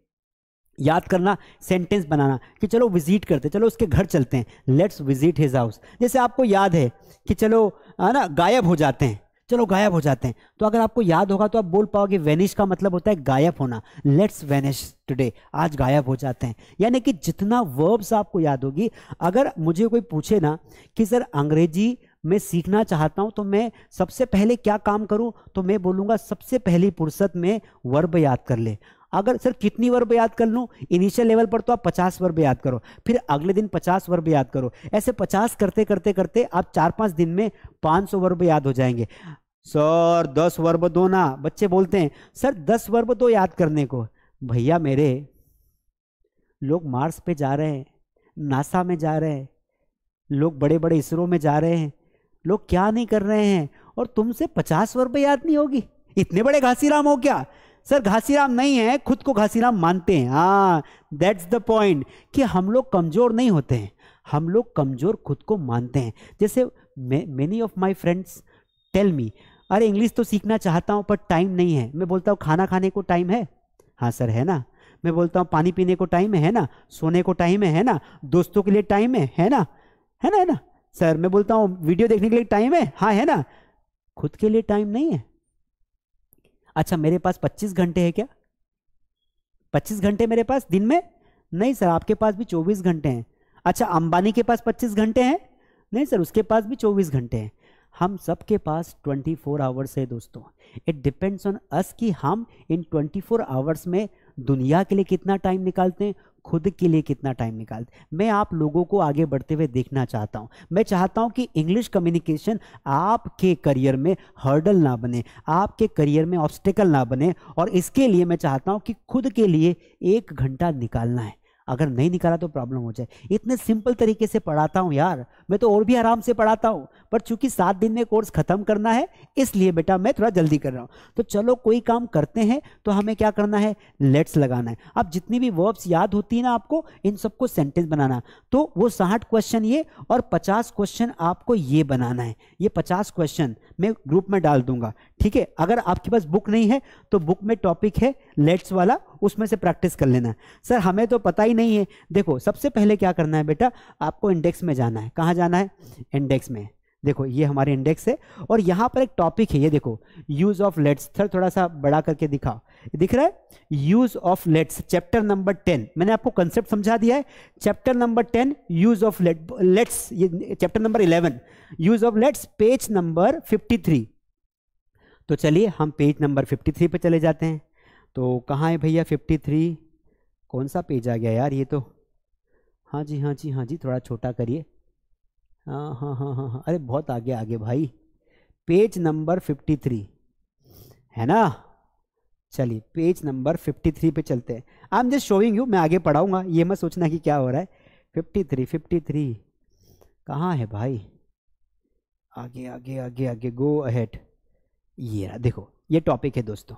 याद करना सेंटेंस बनाना कि चलो विजिट करते चलो उसके घर चलते हैं लेट्स विजिट हिज हाउस जैसे आपको याद है कि चलो है ना गायब हो जाते हैं चलो गायब हो जाते हैं तो अगर आपको याद होगा तो आप बोल पाओगे वेनिश का मतलब होता है गायब होना लेट्स वेनिश टुडे आज गायब हो जाते हैं यानी कि जितना वर्ब्स आपको याद होगी अगर मुझे कोई पूछे ना कि सर अंग्रेजी मैं सीखना चाहता हूँ तो मैं सबसे पहले क्या काम करूँ तो मैं बोलूँगा सबसे पहली फुर्सत में वर्ब याद कर ले अगर सर कितनी वर्ब याद कर लूँ इनिशियल लेवल पर तो आप पचास वर्ब याद करो फिर अगले दिन पचास वर्ब याद करो ऐसे पचास करते करते करते आप चार पाँच दिन में पाँच सौ वर्ब याद हो जाएंगे सर दस वर्ब दो ना बच्चे बोलते हैं सर दस वर्ब दो याद करने को भैया मेरे लोग मार्स पे जा रहे हैं नासा में जा रहे हैं लोग बड़े बड़े इसरो में जा रहे हैं लोग क्या नहीं कर रहे हैं और तुमसे पचास वर्ब याद नहीं होगी इतने बड़े घासीराम हो क्या सर घासीराम नहीं है खुद को घासीराम मानते हैं हाँ दैट्स द पॉइंट कि हम लोग कमज़ोर नहीं होते हैं हम लोग कमज़ोर खुद को मानते हैं जैसे many of my friends tell me अरे इंग्लिश तो सीखना चाहता हूँ पर टाइम नहीं है मैं बोलता हूँ खाना खाने को टाइम है हाँ सर है ना मैं बोलता हूँ पानी पीने को टाइम है ना सोने को टाइम है ना दोस्तों के लिए टाइम है है ना है ना है ना सर मैं बोलता हूँ वीडियो देखने के लिए टाइम है हाँ है ना खुद के लिए टाइम नहीं है अच्छा मेरे पास पच्चीस घंटे है क्या पच्चीस घंटे मेरे पास दिन में नहीं सर आपके पास भी चौबीस घंटे हैं अच्छा अंबानी के पास पच्चीस घंटे हैं नहीं सर उसके पास भी चौबीस घंटे हैं हम सबके पास 24 फोर आवर्स है दोस्तों इट डिपेंड्स ऑन अस कि हम इन 24 फोर आवर्स में दुनिया के लिए कितना टाइम निकालते हैं खुद के लिए कितना टाइम निकालते मैं आप लोगों को आगे बढ़ते हुए देखना चाहता हूँ मैं चाहता हूँ कि इंग्लिश कम्युनिकेशन आपके करियर में हर्डल ना बने आपके करियर में ऑब्स्टिकल ना बने और इसके लिए मैं चाहता हूँ कि खुद के लिए एक घंटा निकालना है अगर नहीं निकाला तो प्रॉब्लम हो जाए इतने सिंपल तरीके से पढ़ाता हूँ यार मैं तो और भी आराम से पढ़ाता हूँ पर चूंकि सात दिन में कोर्स ख़त्म करना है इसलिए बेटा मैं थोड़ा जल्दी कर रहा हूँ तो चलो कोई काम करते हैं तो हमें क्या करना है लेट्स लगाना है अब जितनी भी वर्ब्स याद होती है ना आपको इन सबको सेंटेंस बनाना तो वो साठ क्वेश्चन ये और पचास क्वेश्चन आपको ये बनाना है ये पचास क्वेश्चन मैं ग्रुप में डाल दूंगा ठीक है अगर आपके पास बुक नहीं है तो बुक में टॉपिक है लेट्स वाला उसमें से प्रैक्टिस कर लेना सर हमें तो पता ही नहीं है देखो सबसे पहले क्या करना है बेटा आपको इंडेक्स में जाना है कहाँ जाना है इंडेक्स में देखो ये हमारे इंडेक्स है और यहाँ पर एक टॉपिक है ये देखो यूज ऑफ लेट्स थर थोड़ा सा बड़ा करके दिखा दिख रहा है use of let's chapter number ten मैंने आपको कंसेप्ट समझा दिया है chapter number ten use of let let's ये chapter number eleven use of let's page number fifty three तो चलिए हम पेज नंबर फिफ्टी थ्री पर चले जाते हैं तो कहाँ है भैया फिफ्टी थ्री कौन सा पेज आ गया यार ये तो हाँ जी हाँ जी हाँ जी थोड़ा छोटा करिए हाँ हाँ हाँ हाँ हाँ अरे बहुत आगे आगे भाई पेज नंबर फिफ्टी थ्री है ना चलिए पेज नंबर फिफ्टी थ्री पे चलते हैं I am just showing you मैं आगे पढ़ाऊंगा ये मत सोचना कि क्या हो रहा है फिफ्टी थ्री फिफ्टी थ्री कहाँ है भाई आगे आगे आगे आगे गो अहेड ये रहा देखो ये टॉपिक है दोस्तों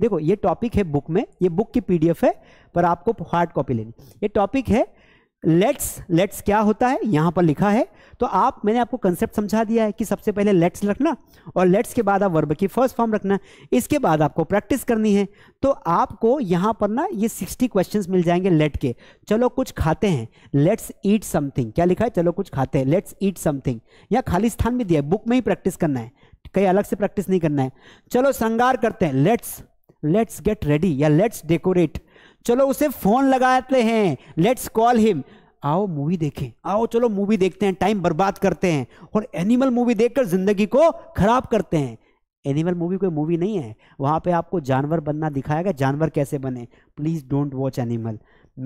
देखो ये टॉपिक है बुक में ये बुक की पीडीएफ है पर आपको हार्ड कॉपी लेनी ये टॉपिक है लेट्स लेट्स क्या होता है यहां पर लिखा है तो आप मैंने आपको कंसेप्ट समझा दिया है कि सबसे पहले लेट्स रखना और लेट्स के बाद आप वर्ब की फर्स्ट फॉर्म रखना इसके बाद आपको प्रैक्टिस करनी है तो आपको यहां पर ना ये 60 क्वेश्चंस मिल जाएंगे लेट के चलो कुछ खाते हैं लेट्स ईट समथिंग क्या लिखा है चलो कुछ खाते हैं लेट्स ईट समथिंग या खाली स्थान भी दिया है बुक में ही प्रैक्टिस करना है कहीं अलग से प्रैक्टिस नहीं करना है चलो श्रृंगार करते हैं लेट्स लेट्स गेट रेडी या लेट्स डेकोरेट चलो उसे फोन लगाते हैं लेट्स कॉल हिम आओ मूवी देखें आओ चलो मूवी देखते हैं टाइम बर्बाद करते हैं और एनिमल मूवी देखकर जिंदगी को खराब करते हैं एनिमल मूवी कोई मूवी नहीं है वहां पे आपको जानवर बनना दिखाया गया जानवर कैसे बने प्लीज़ डोंट वॉच एनिमल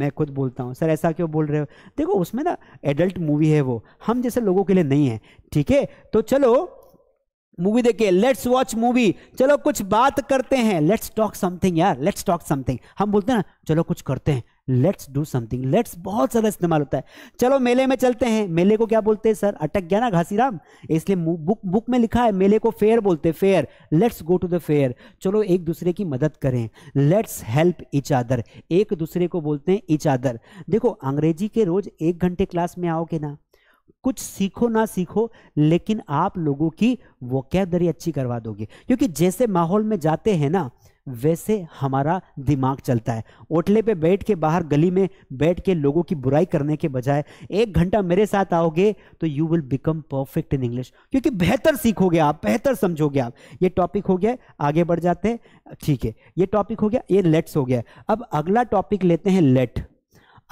मैं खुद बोलता हूँ सर ऐसा क्यों बोल रहे हो देखो उसमें ना एडल्ट मूवी है वो हम जैसे लोगों के लिए नहीं है ठीक है तो चलो मूवी देखिए लेट्स वॉच मूवी चलो कुछ बात करते हैं लेट्स टॉक समथिंग यार लेट्स टॉक समथिंग हम बोलते हैं ना चलो कुछ करते हैं लेट्स डू समथिंग लेट्स बहुत ज़्यादा इस्तेमाल होता है चलो मेले में चलते हैं मेले को क्या बोलते हैं सर अटक गया ना घासीराम इसलिए बुक बुक में लिखा है मेले को फेयर बोलते हैं fair let's go to the fair चलो एक दूसरे की मदद करें लेट्स हेल्प इच आदर एक दूसरे को बोलते हैं इच आदर देखो अंग्रेजी के रोज़ एक घंटे क्लास में आओगे ना कुछ सीखो ना सीखो लेकिन आप लोगों की वो कैदरी अच्छी करवा दोगे क्योंकि जैसे माहौल में जाते हैं ना वैसे हमारा दिमाग चलता है ओटले पे बैठ के बाहर गली में बैठ के लोगों की बुराई करने के बजाय एक घंटा मेरे साथ आओगे तो you will become perfect in English क्योंकि बेहतर सीखोगे आप बेहतर समझोगे आप ये टॉपिक हो गया आगे बढ़ जाते हैं ठीक है ये टॉपिक हो गया ये लेट्स हो गया अब अगला टॉपिक लेते हैं लेट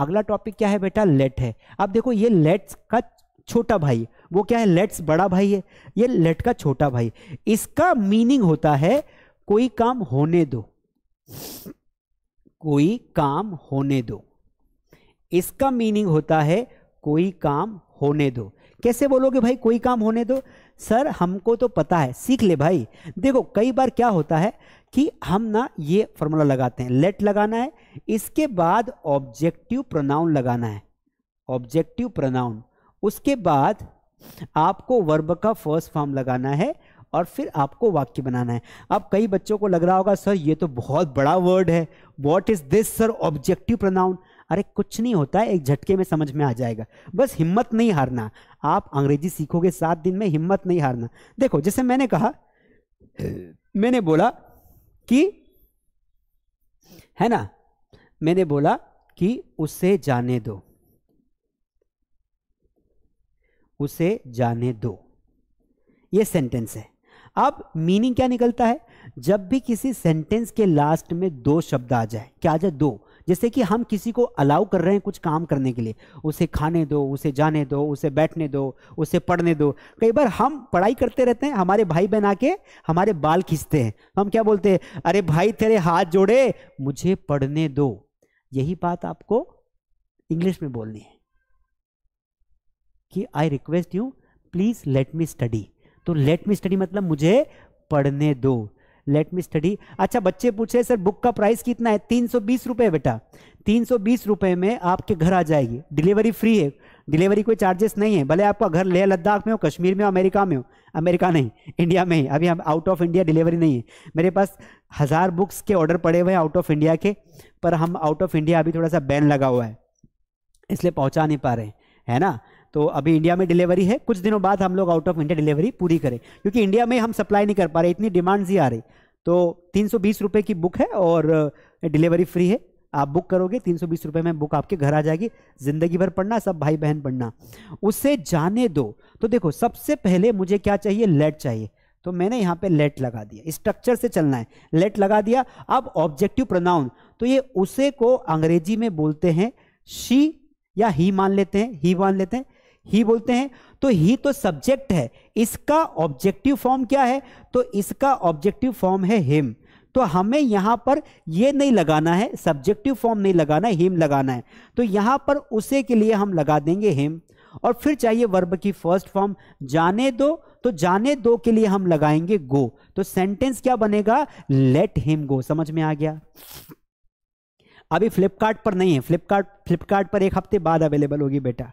अगला टॉपिक क्या है बेटा लेट है अब देखो ये लेट्स का छोटा भाई वो क्या है लेट्स बड़ा भाई है ये लेट का छोटा भाई इसका मीनिंग होता है कोई काम होने दो कोई काम होने दो इसका मीनिंग होता है कोई काम होने दो कैसे बोलोगे भाई कोई काम होने दो सर हमको तो पता है सीख ले भाई देखो कई बार क्या होता है कि हम ना ये फॉर्मूला लगाते हैं लेट लगाना है इसके बाद ऑब्जेक्टिव प्रोनाउन लगाना है ऑब्जेक्टिव प्रोनाउन उसके बाद आपको वर्ब का फर्स्ट फॉर्म लगाना है और फिर आपको वाक्य बनाना है अब कई बच्चों को लग रहा होगा सर ये तो बहुत बड़ा वर्ड है what is this sir objective pronoun अरे कुछ नहीं होता है एक झटके में समझ में आ जाएगा बस हिम्मत नहीं हारना आप अंग्रेजी सीखोगे सात दिन में हिम्मत नहीं हारना देखो जैसे मैंने कहा मैंने बोला कि है ना मैंने बोला कि उसे जाने दो उसे जाने दो ये सेंटेंस है अब मीनिंग क्या निकलता है जब भी किसी सेंटेंस के लास्ट में दो शब्द आ जाए क्या आ जाए दो जैसे कि हम किसी को अलाउ कर रहे हैं कुछ काम करने के लिए उसे खाने दो उसे जाने दो उसे बैठने दो उसे पढ़ने दो कई बार हम पढ़ाई करते रहते हैं हमारे भाई बहन आके हमारे बाल खींचते हैं हम क्या बोलते हैं अरे भाई तेरे हाथ जोड़े मुझे पढ़ने दो यही बात आपको इंग्लिश में बोलनी है कि I request you please let me study तो लेट मी स्टडी मतलब मुझे पढ़ने दो लेट मी स्टडी अच्छा बच्चे पूछे सर बुक का प्राइस कितना है तीन सौ बीस रुपये बेटा तीन सौ बीस रुपये में आपके घर आ जाएगी डिलीवरी फ्री है डिलीवरी कोई चार्जेस नहीं है भले आपका घर लेह लद्दाख में हो कश्मीर में हो अमेरिका में हो अमेरिका नहीं इंडिया में ही अभी हम आउट ऑफ इंडिया डिलीवरी नहीं है मेरे पास हज़ार बुक्स के ऑर्डर पड़े हुए हैं आउट ऑफ इंडिया के पर हम आउट ऑफ इंडिया अभी थोड़ा सा बैन लगा हुआ है इसलिए पहुँचा नहीं पा रहे हैं है ना तो अभी इंडिया में डिलीवरी है कुछ दिनों बाद हम लोग आउट ऑफ इंडिया डिलीवरी पूरी करें क्योंकि इंडिया में हम सप्लाई नहीं कर पा रहे इतनी डिमांड्स ही आ रही तो तीन सौ की बुक है और डिलीवरी फ्री है आप बुक करोगे तीन सौ बीस रुपये में बुक आपके घर आ जाएगी ज़िंदगी भर पढ़ना सब भाई बहन पढ़ना उसे जाने दो तो देखो सबसे पहले मुझे क्या चाहिए लेट चाहिए तो मैंने यहाँ पे लेट लगा दिया स्ट्रक्चर से चलना है लेट लगा दिया अब ऑब्जेक्टिव प्रोनाउन तो ये उसे को अंग्रेजी में बोलते हैं शी या ही मान लेते हैं ही मान लेते हैं ही बोलते हैं तो ही तो सब्जेक्ट है इसका ऑब्जेक्टिव फॉर्म क्या है तो इसका ऑब्जेक्टिव फॉर्म है हिम तो हमें यहां पर यह नहीं लगाना है सब्जेक्टिव फॉर्म नहीं लगाना है हिम लगाना है तो यहां पर उसे के लिए हम लगा देंगे हिम और फिर चाहिए वर्ब की फर्स्ट फॉर्म जाने दो तो जाने दो के लिए हम लगाएंगे गो तो सेंटेंस क्या बनेगा लेट हिम गो समझ में आ गया अभी फ्लिपकार्ट पर नहीं है फ्लिपकार्ट फ्लिपकार्ट पर एक हफ्ते बाद अवेलेबल होगी बेटा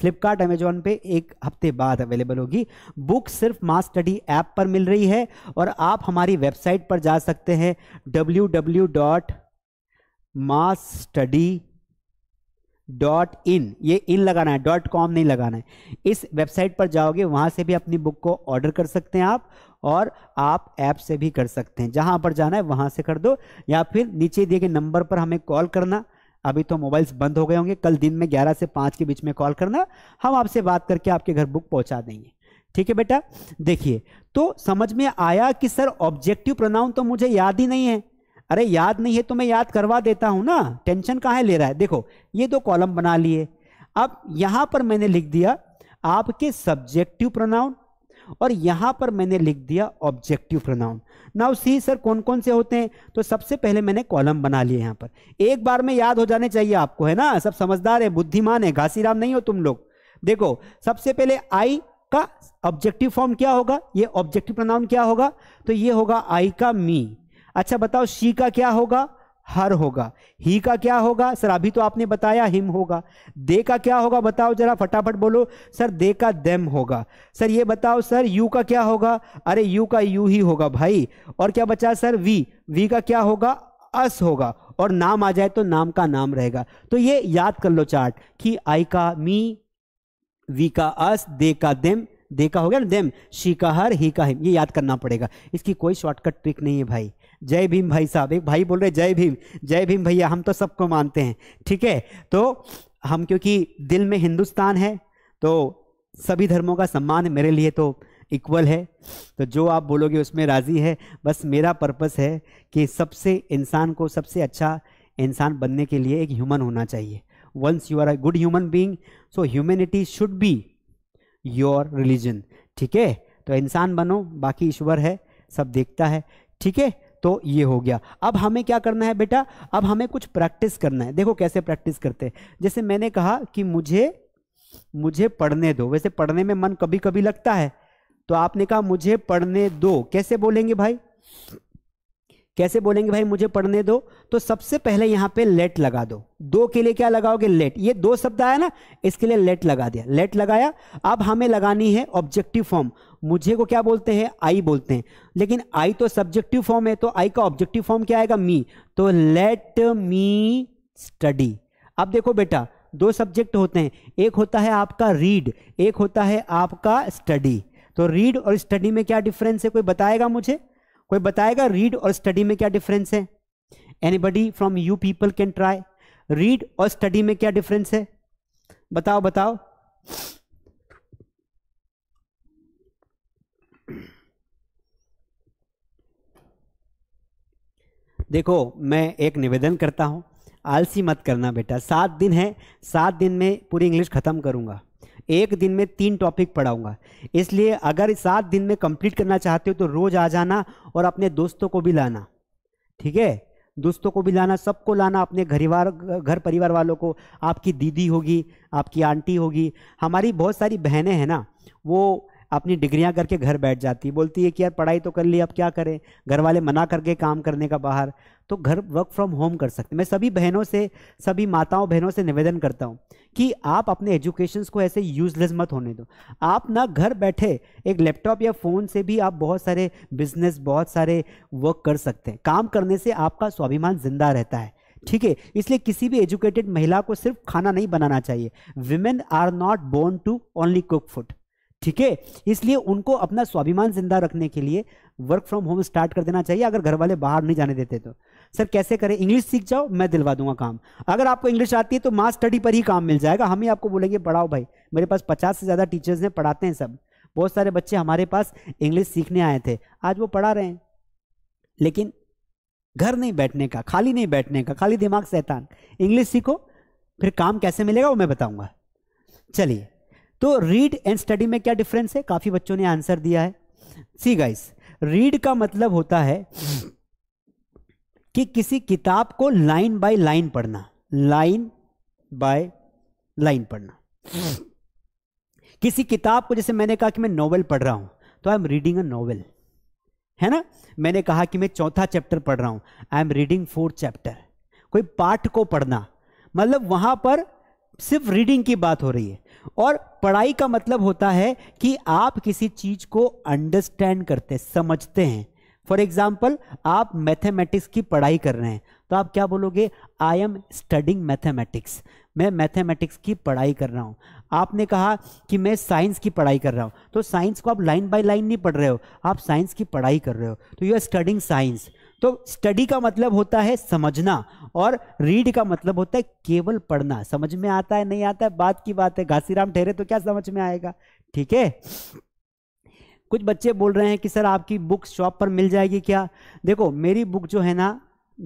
फ्लिपकार्ट अमेजोन पे एक हफ्ते बाद अवेलेबल होगी बुक सिर्फ मास स्टडी ऐप पर मिल रही है और आप हमारी वेबसाइट पर जा सकते हैं W W dot mass study dot in ये इन लगाना है डॉट कॉम नहीं लगाना है इस वेबसाइट पर जाओगे वहाँ से भी अपनी बुक को ऑर्डर कर सकते हैं आप और आप ऐप से भी कर सकते हैं जहाँ पर जाना है वहाँ से कर दो या फिर नीचे दिए गए नंबर पर हमें कॉल करना अभी तो मोबाइल्स बंद हो गए होंगे कल दिन में ग्यारह से पाँच के बीच में कॉल करना हम आपसे बात करके आपके घर बुक पहुँचा देंगे ठीक है बेटा देखिए तो समझ में आया कि सर ऑब्जेक्टिव प्रोनाउन तो मुझे याद ही नहीं है अरे याद नहीं है तो मैं याद करवा देता हूँ ना टेंशन कहाँ ले रहा है देखो ये दो कॉलम बना लिए अब यहाँ पर मैंने लिख दिया आपके सब्जेक्टिव प्रोनाउन और यहां पर मैंने लिख दिया objective pronoun now see sir कौन कौन से होते हैं तो सबसे पहले मैंने कॉलम बना लिए यहां पर एक बार में याद हो जाने चाहिए आपको है ना सब समझदार है बुद्धिमान है घासीराम नहीं हो तुम लोग देखो सबसे पहले आई का ऑब्जेक्टिव फॉर्म क्या होगा ये ऑब्जेक्टिव प्रोनाउन क्या होगा तो ये होगा आई का मी अच्छा बताओ शी का क्या होगा हर होगा ही का क्या होगा सर अभी तो आपने बताया हिम होगा दे का क्या होगा बताओ जरा फटाफट बोलो सर दे का देम होगा सर ये बताओ सर यू का क्या होगा अरे यू का यू ही होगा भाई और क्या बचा सर वी वी का क्या होगा अस होगा और नाम आ जाए तो नाम का नाम रहेगा तो ये याद कर लो चार्ट कि आई का मी वी का अस दे का देम दे का हो गया ना देम शी का हर ही का हिम ये याद करना पड़ेगा इसकी कोई शॉर्टकट ट्रिक नहीं है भाई जय भीम भाई साहब एक भाई बोल रहे जय भीम जय भीम भैया हम तो सबको मानते हैं ठीक है तो हम क्योंकि दिल में हिंदुस्तान है तो सभी धर्मों का सम्मान मेरे लिए तो इक्वल है तो जो आप बोलोगे उसमें राज़ी है बस मेरा पर्पस है कि सबसे इंसान को सबसे अच्छा इंसान बनने के लिए एक ह्यूमन होना चाहिए once you are a good human being so humanity should be your religion ठीक है तो इंसान बनो बाकी ईश्वर है सब देखता है ठीक है तो ये हो गया अब हमें क्या करना है बेटा अब हमें कुछ प्रैक्टिस करना है देखो कैसे प्रैक्टिस करते हैं जैसे मैंने कहा कि मुझे मुझे पढ़ने दो वैसे पढ़ने में मन कभी कभी लगता है तो आपने कहा मुझे पढ़ने दो कैसे बोलेंगे भाई कैसे बोलेंगे भाई मुझे पढ़ने दो तो सबसे पहले यहां पे लेट लगा दो दो के लिए क्या लगाओगे लेट ये दो शब्द आया ना इसके लिए लेट लगा दिया लेट लगाया अब हमें लगानी है ऑब्जेक्टिव फॉर्म मुझे को क्या बोलते हैं आई बोलते हैं लेकिन आई तो सब्जेक्टिव फॉर्म है तो आई का ऑब्जेक्टिव फॉर्म क्या आएगा मी तो लेट मी स्टडी अब देखो बेटा दो सब्जेक्ट होते हैं एक होता है आपका रीड एक होता है आपका स्टडी तो रीड और स्टडी में क्या डिफरेंस है कोई बताएगा मुझे कोई बताएगा रीड और स्टडी में क्या डिफरेंस है anybody from you people can try read और स्टडी में क्या डिफरेंस है बताओ बताओ देखो मैं एक निवेदन करता हूं आलसी मत करना बेटा सात दिन है सात दिन में पूरी इंग्लिश खत्म करूंगा एक दिन में तीन टॉपिक पढ़ाऊंगा इसलिए अगर सात दिन में कंप्लीट करना चाहते हो तो रोज़ आ जाना और अपने दोस्तों को भी लाना ठीक है दोस्तों को भी लाना सबको लाना अपने घरिवार घर परिवार वालों को आपकी दीदी होगी आपकी आंटी होगी हमारी बहुत सारी बहनें हैं ना वो अपनी डिग्रियां करके घर बैठ जाती है बोलती है कि यार पढ़ाई तो कर ली अब क्या करें घर वाले मना करके काम करने का बाहर तो घर वर्क फ्रॉम होम कर सकते मैं सभी बहनों से सभी माताओं बहनों से निवेदन करता हूँ कि आप अपने एजुकेशन को ऐसे यूजलेस मत होने दो आप ना घर बैठे एक लैपटॉप या फ़ोन से भी आप बहुत सारे बिजनेस बहुत सारे वर्क कर सकते हैं काम करने से आपका स्वाभिमान जिंदा रहता है ठीक है इसलिए किसी भी एजुकेटेड महिला को सिर्फ खाना नहीं बनाना चाहिए women are not born to only cook food ठीक है इसलिए उनको अपना स्वाभिमान जिंदा रखने के लिए वर्क फ्रॉम होम स्टार्ट कर देना चाहिए अगर घर वाले बाहर नहीं जाने देते तो सर कैसे करें इंग्लिश सीख जाओ मैं दिलवा दूंगा काम अगर आपको इंग्लिश आती है तो मास स्टडी पर ही काम मिल जाएगा हम ही आपको बोलेंगे पढ़ाओ भाई मेरे पास पचास से ज़्यादा टीचर्स हैं पढ़ाते हैं सब बहुत सारे बच्चे हमारे पास इंग्लिश सीखने आए थे आज वो पढ़ा रहे हैं लेकिन घर नहीं बैठने का खाली नहीं बैठने का खाली दिमाग सैतान इंग्लिश सीखो फिर काम कैसे मिलेगा वो मैं बताऊंगा चलिए तो रीड एंड स्टडी में क्या डिफरेंस है काफ़ी बच्चों ने आंसर दिया है सी गाइस रीड का मतलब होता है कि किसी किताब को लाइन बाय लाइन पढ़ना लाइन बाय लाइन पढ़ना किसी किताब को जैसे मैंने कहा कि मैं नॉवल पढ़ रहा हूं तो I am reading a novel है ना मैंने कहा कि मैं चौथा चैप्टर पढ़ रहा हूं I am reading fourth chapter कोई पार्ट को पढ़ना मतलब वहां पर सिर्फ रीडिंग की बात हो रही है और पढ़ाई का मतलब होता है कि आप किसी चीज को अंडरस्टैंड करते समझते हैं फॉर एग्जाम्पल आप मैथमेटिक्स की पढ़ाई कर रहे हैं तो आप क्या बोलोगे आई एम स्टडिंग मैथमेटिक्स मैं मैथमेटिक्स की पढ़ाई कर रहा हूँ आपने कहा कि मैं साइंस की पढ़ाई कर रहा हूँ तो साइंस को आप लाइन बाय लाइन नहीं पढ़ रहे हो आप साइंस की पढ़ाई कर रहे हो तो यू आर स्टडिंग साइंस तो स्टडी का मतलब होता है समझना और रीड का मतलब होता है केवल पढ़ना समझ में आता है नहीं आता है बात की बात है घासीराम ठहरे तो क्या समझ में आएगा ठीक है कुछ बच्चे बोल रहे हैं कि सर आपकी बुक शॉप पर मिल जाएगी क्या देखो मेरी बुक जो है ना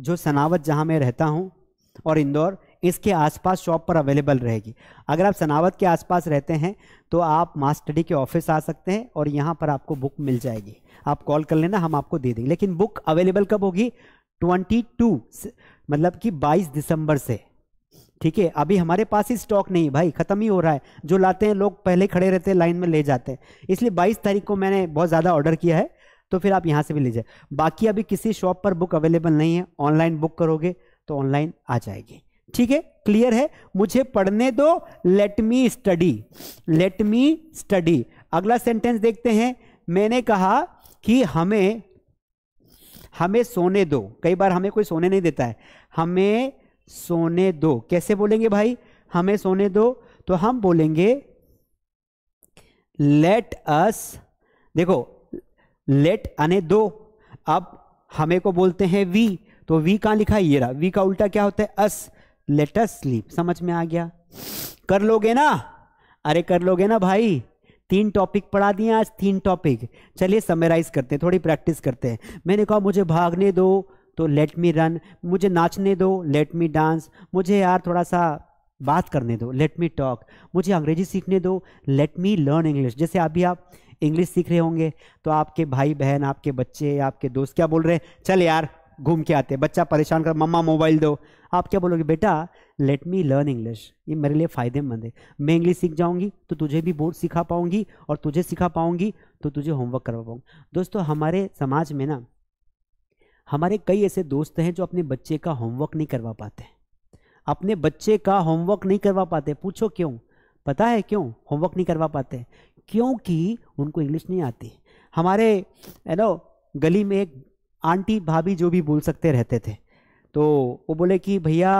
जो सनावत जहाँ मैं रहता हूँ और इंदौर इसके आसपास शॉप पर अवेलेबल रहेगी अगर आप सनावत के आसपास रहते हैं तो आप मास्टडी के ऑफिस आ सकते हैं और यहाँ पर आपको बुक मिल जाएगी आप कॉल कर लेना हम आपको दे देंगे लेकिन बुक अवेलेबल कब होगी 22 मतलब कि 22 दिसंबर से ठीक है अभी हमारे पास ही स्टॉक नहीं भाई खत्म ही हो रहा है जो लाते हैं लोग पहले खड़े रहते हैं लाइन में ले जाते हैं इसलिए 22 तारीख को मैंने बहुत ज़्यादा ऑर्डर किया है तो फिर आप यहाँ से भी ले जाए बाकी अभी किसी शॉप पर बुक अवेलेबल नहीं है ऑनलाइन बुक करोगे तो ऑनलाइन आ जाएगी ठीक है क्लियर है मुझे पढ़ने दो let me study let me study अगला सेंटेंस देखते हैं मैंने कहा कि हमें हमें सोने दो कई बार हमें कोई सोने नहीं देता है हमें सोने दो कैसे बोलेंगे भाई हमें सोने दो तो हम बोलेंगे लेट अस देखो लेट आने दो अब हमें को बोलते हैं वी तो वी कहां लिखा है ये रहा वी का उल्टा क्या होता है अस लेट अस स्लीप समझ में आ गया कर लोगे ना अरे कर लोगे ना भाई तीन टॉपिक पढ़ा दिए आज तीन टॉपिक चलिए समराइज करते हैं थोड़ी प्रैक्टिस करते हैं मैंने कहा मुझे भागने दो तो लेट मी रन मुझे नाचने दो लेट मी डांस मुझे यार थोड़ा सा बात करने दो लेट मी टॉक मुझे अंग्रेजी सीखने दो लेट मी लर्न इंग्लिश जैसे अभी आप इंग्लिश सीख रहे होंगे तो आपके भाई बहन आपके बच्चे आपके दोस्त क्या बोल रहे हैं चल यार घूम के आते बच्चा परेशान कर मम्मा मोबाइल दो आप क्या बोलोगे बेटा लेट मी लर्न इंग्लिश ये मेरे लिए फ़ायदेमंद है मैं इंग्लिश सीख जाऊंगी तो तुझे भी बोर्ड सिखा पाऊंगी और तुझे सिखा पाऊंगी तो तुझे होमवर्क करवा पाऊंगी दोस्तों हमारे समाज में ना हमारे कई ऐसे दोस्त हैं जो अपने बच्चे का होमवर्क नहीं करवा पाते अपने बच्चे का होमवर्क नहीं करवा पाते पूछो क्यों पता है क्यों होमवर्क नहीं करवा पाते क्योंकि उनको इंग्लिश नहीं आती हमारे यू नो गली में एक आंटी भाभी जो भी बोल सकते रहते थे तो वो बोले कि भैया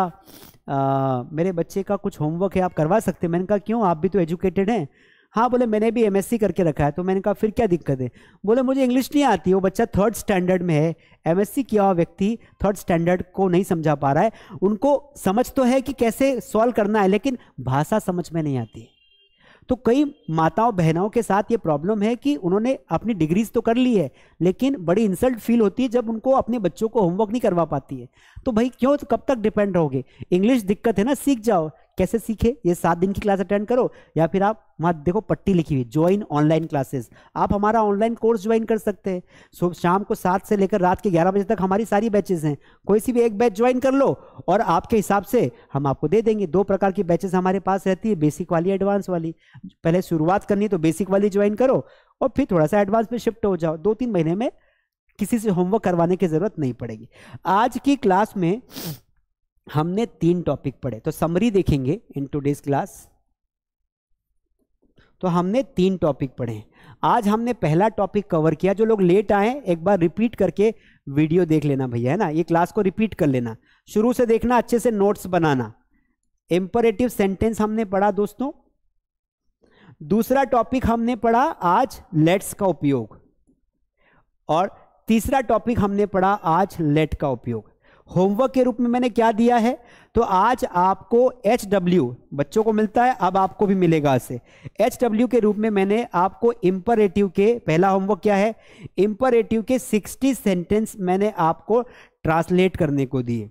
मेरे बच्चे का कुछ होमवर्क है आप करवा सकते मैंने कहा क्यों आप भी तो एजुकेटेड हैं हाँ बोले मैंने भी एमएससी करके रखा है तो मैंने कहा फिर क्या दिक्कत है बोले मुझे इंग्लिश नहीं आती वो बच्चा थर्ड स्टैंडर्ड में है एमएससी किया हुआ व्यक्ति थर्ड स्टैंडर्ड को नहीं समझा पा रहा है उनको समझ तो है कि कैसे सॉल्व करना है लेकिन भाषा समझ में नहीं आती तो कई माताओं बहनों के साथ ये प्रॉब्लम है कि उन्होंने अपनी डिग्रीज तो कर ली है लेकिन बड़ी इंसल्ट फील होती है जब उनको अपने बच्चों को होमवर्क नहीं करवा पाती है तो भाई क्यों तो कब तक डिपेंड रहोगे इंग्लिश दिक्कत है ना सीख जाओ कैसे सीखे ये सात दिन की क्लास अटेंड करो या फिर आप वहाँ देखो पट्टी लिखी हुई ज्वाइन ऑनलाइन क्लासेस आप हमारा ऑनलाइन कोर्स ज्वाइन कर सकते हैं सुबह शाम को सात से लेकर रात के ग्यारह बजे तक हमारी सारी बैचेज हैं कोई सी भी एक बैच ज्वाइन कर लो और आपके हिसाब से हम आपको दे देंगे दो प्रकार की बैचेज हमारे पास रहती है बेसिक वाली एडवांस वाली पहले शुरुआत करनी है तो बेसिक वाली ज्वाइन करो और फिर थोड़ा सा एडवांस में शिफ्ट हो जाओ दो तीन महीने में किसी से होमवर्क करवाने की ज़रूरत नहीं पड़ेगी आज की क्लास में हमने तीन टॉपिक पढ़े तो समरी देखेंगे इन टूडेज क्लास तो हमने तीन टॉपिक पढ़े आज हमने पहला टॉपिक कवर किया जो लोग लेट आए एक बार रिपीट करके वीडियो देख लेना भैया है ना ये क्लास को रिपीट कर लेना शुरू से देखना अच्छे से नोट्स बनाना एम्परेटिव सेंटेंस हमने पढ़ा दोस्तों दूसरा टॉपिक हमने पढ़ा आज लेट्स का उपयोग और तीसरा टॉपिक हमने पढ़ा आज लेट का उपयोग होमवर्क के रूप में मैंने क्या दिया है तो आज आपको एच डब्ल्यू बच्चों को मिलता है अब आपको भी मिलेगा इसे एच डब्ल्यू के रूप में मैंने आपको इम्परेटिव के पहला होमवर्क क्या है इम्परेटिव के 60 सेंटेंस मैंने आपको ट्रांसलेट करने को दिए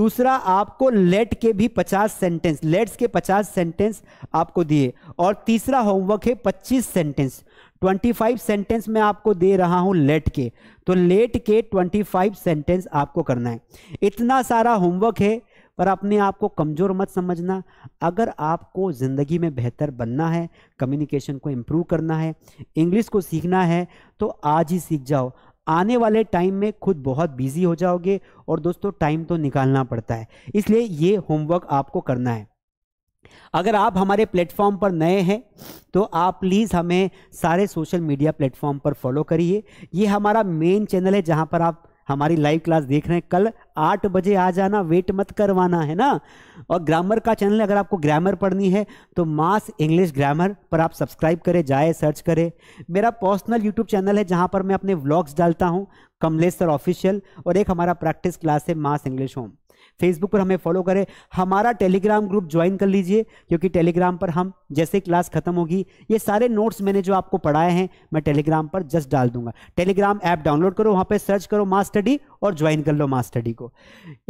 दूसरा आपको लेट के भी 50 सेंटेंस लेट्स के 50 सेंटेंस आपको दिए और तीसरा होमवर्क है 25 सेंटेंस 25 सेंटेंस मैं आपको दे रहा हूं लेट के तो लेट के 25 सेंटेंस आपको करना है इतना सारा होमवर्क है पर अपने आप को कमज़ोर मत समझना अगर आपको ज़िंदगी में बेहतर बनना है कम्युनिकेशन को इम्प्रूव करना है इंग्लिश को सीखना है तो आज ही सीख जाओ आने वाले टाइम में खुद बहुत बिजी हो जाओगे और दोस्तों टाइम तो निकालना पड़ता है इसलिए ये होमवर्क आपको करना है अगर आप हमारे प्लेटफॉर्म पर नए हैं तो आप प्लीज़ हमें सारे सोशल मीडिया प्लेटफॉर्म पर फॉलो करिए ये हमारा मेन चैनल है जहाँ पर आप हमारी लाइव क्लास देख रहे हैं कल आठ बजे आ जाना वेट मत करवाना है ना और ग्रामर का चैनल अगर आपको ग्रामर पढ़नी है तो मास इंग्लिश ग्रामर पर आप सब्सक्राइब करें जाए सर्च करें मेरा पर्सनल यूट्यूब चैनल है जहां पर मैं अपने व्लॉग्स डालता हूँ कमलेश सर ऑफिशियल और एक हमारा प्रैक्टिस क्लास है मास इंग्लिश होम फेसबुक पर हमें फॉलो करें हमारा टेलीग्राम ग्रुप ज्वाइन कर लीजिए क्योंकि टेलीग्राम पर हम जैसे क्लास खत्म होगी ये सारे नोट्स मैंने जो आपको पढ़ाए हैं मैं टेलीग्राम पर जस्ट डाल दूंगा टेलीग्राम ऐप डाउनलोड करो वहाँ पर सर्च करो मास स्टडी और ज्वाइन कर लो मास स्टडी को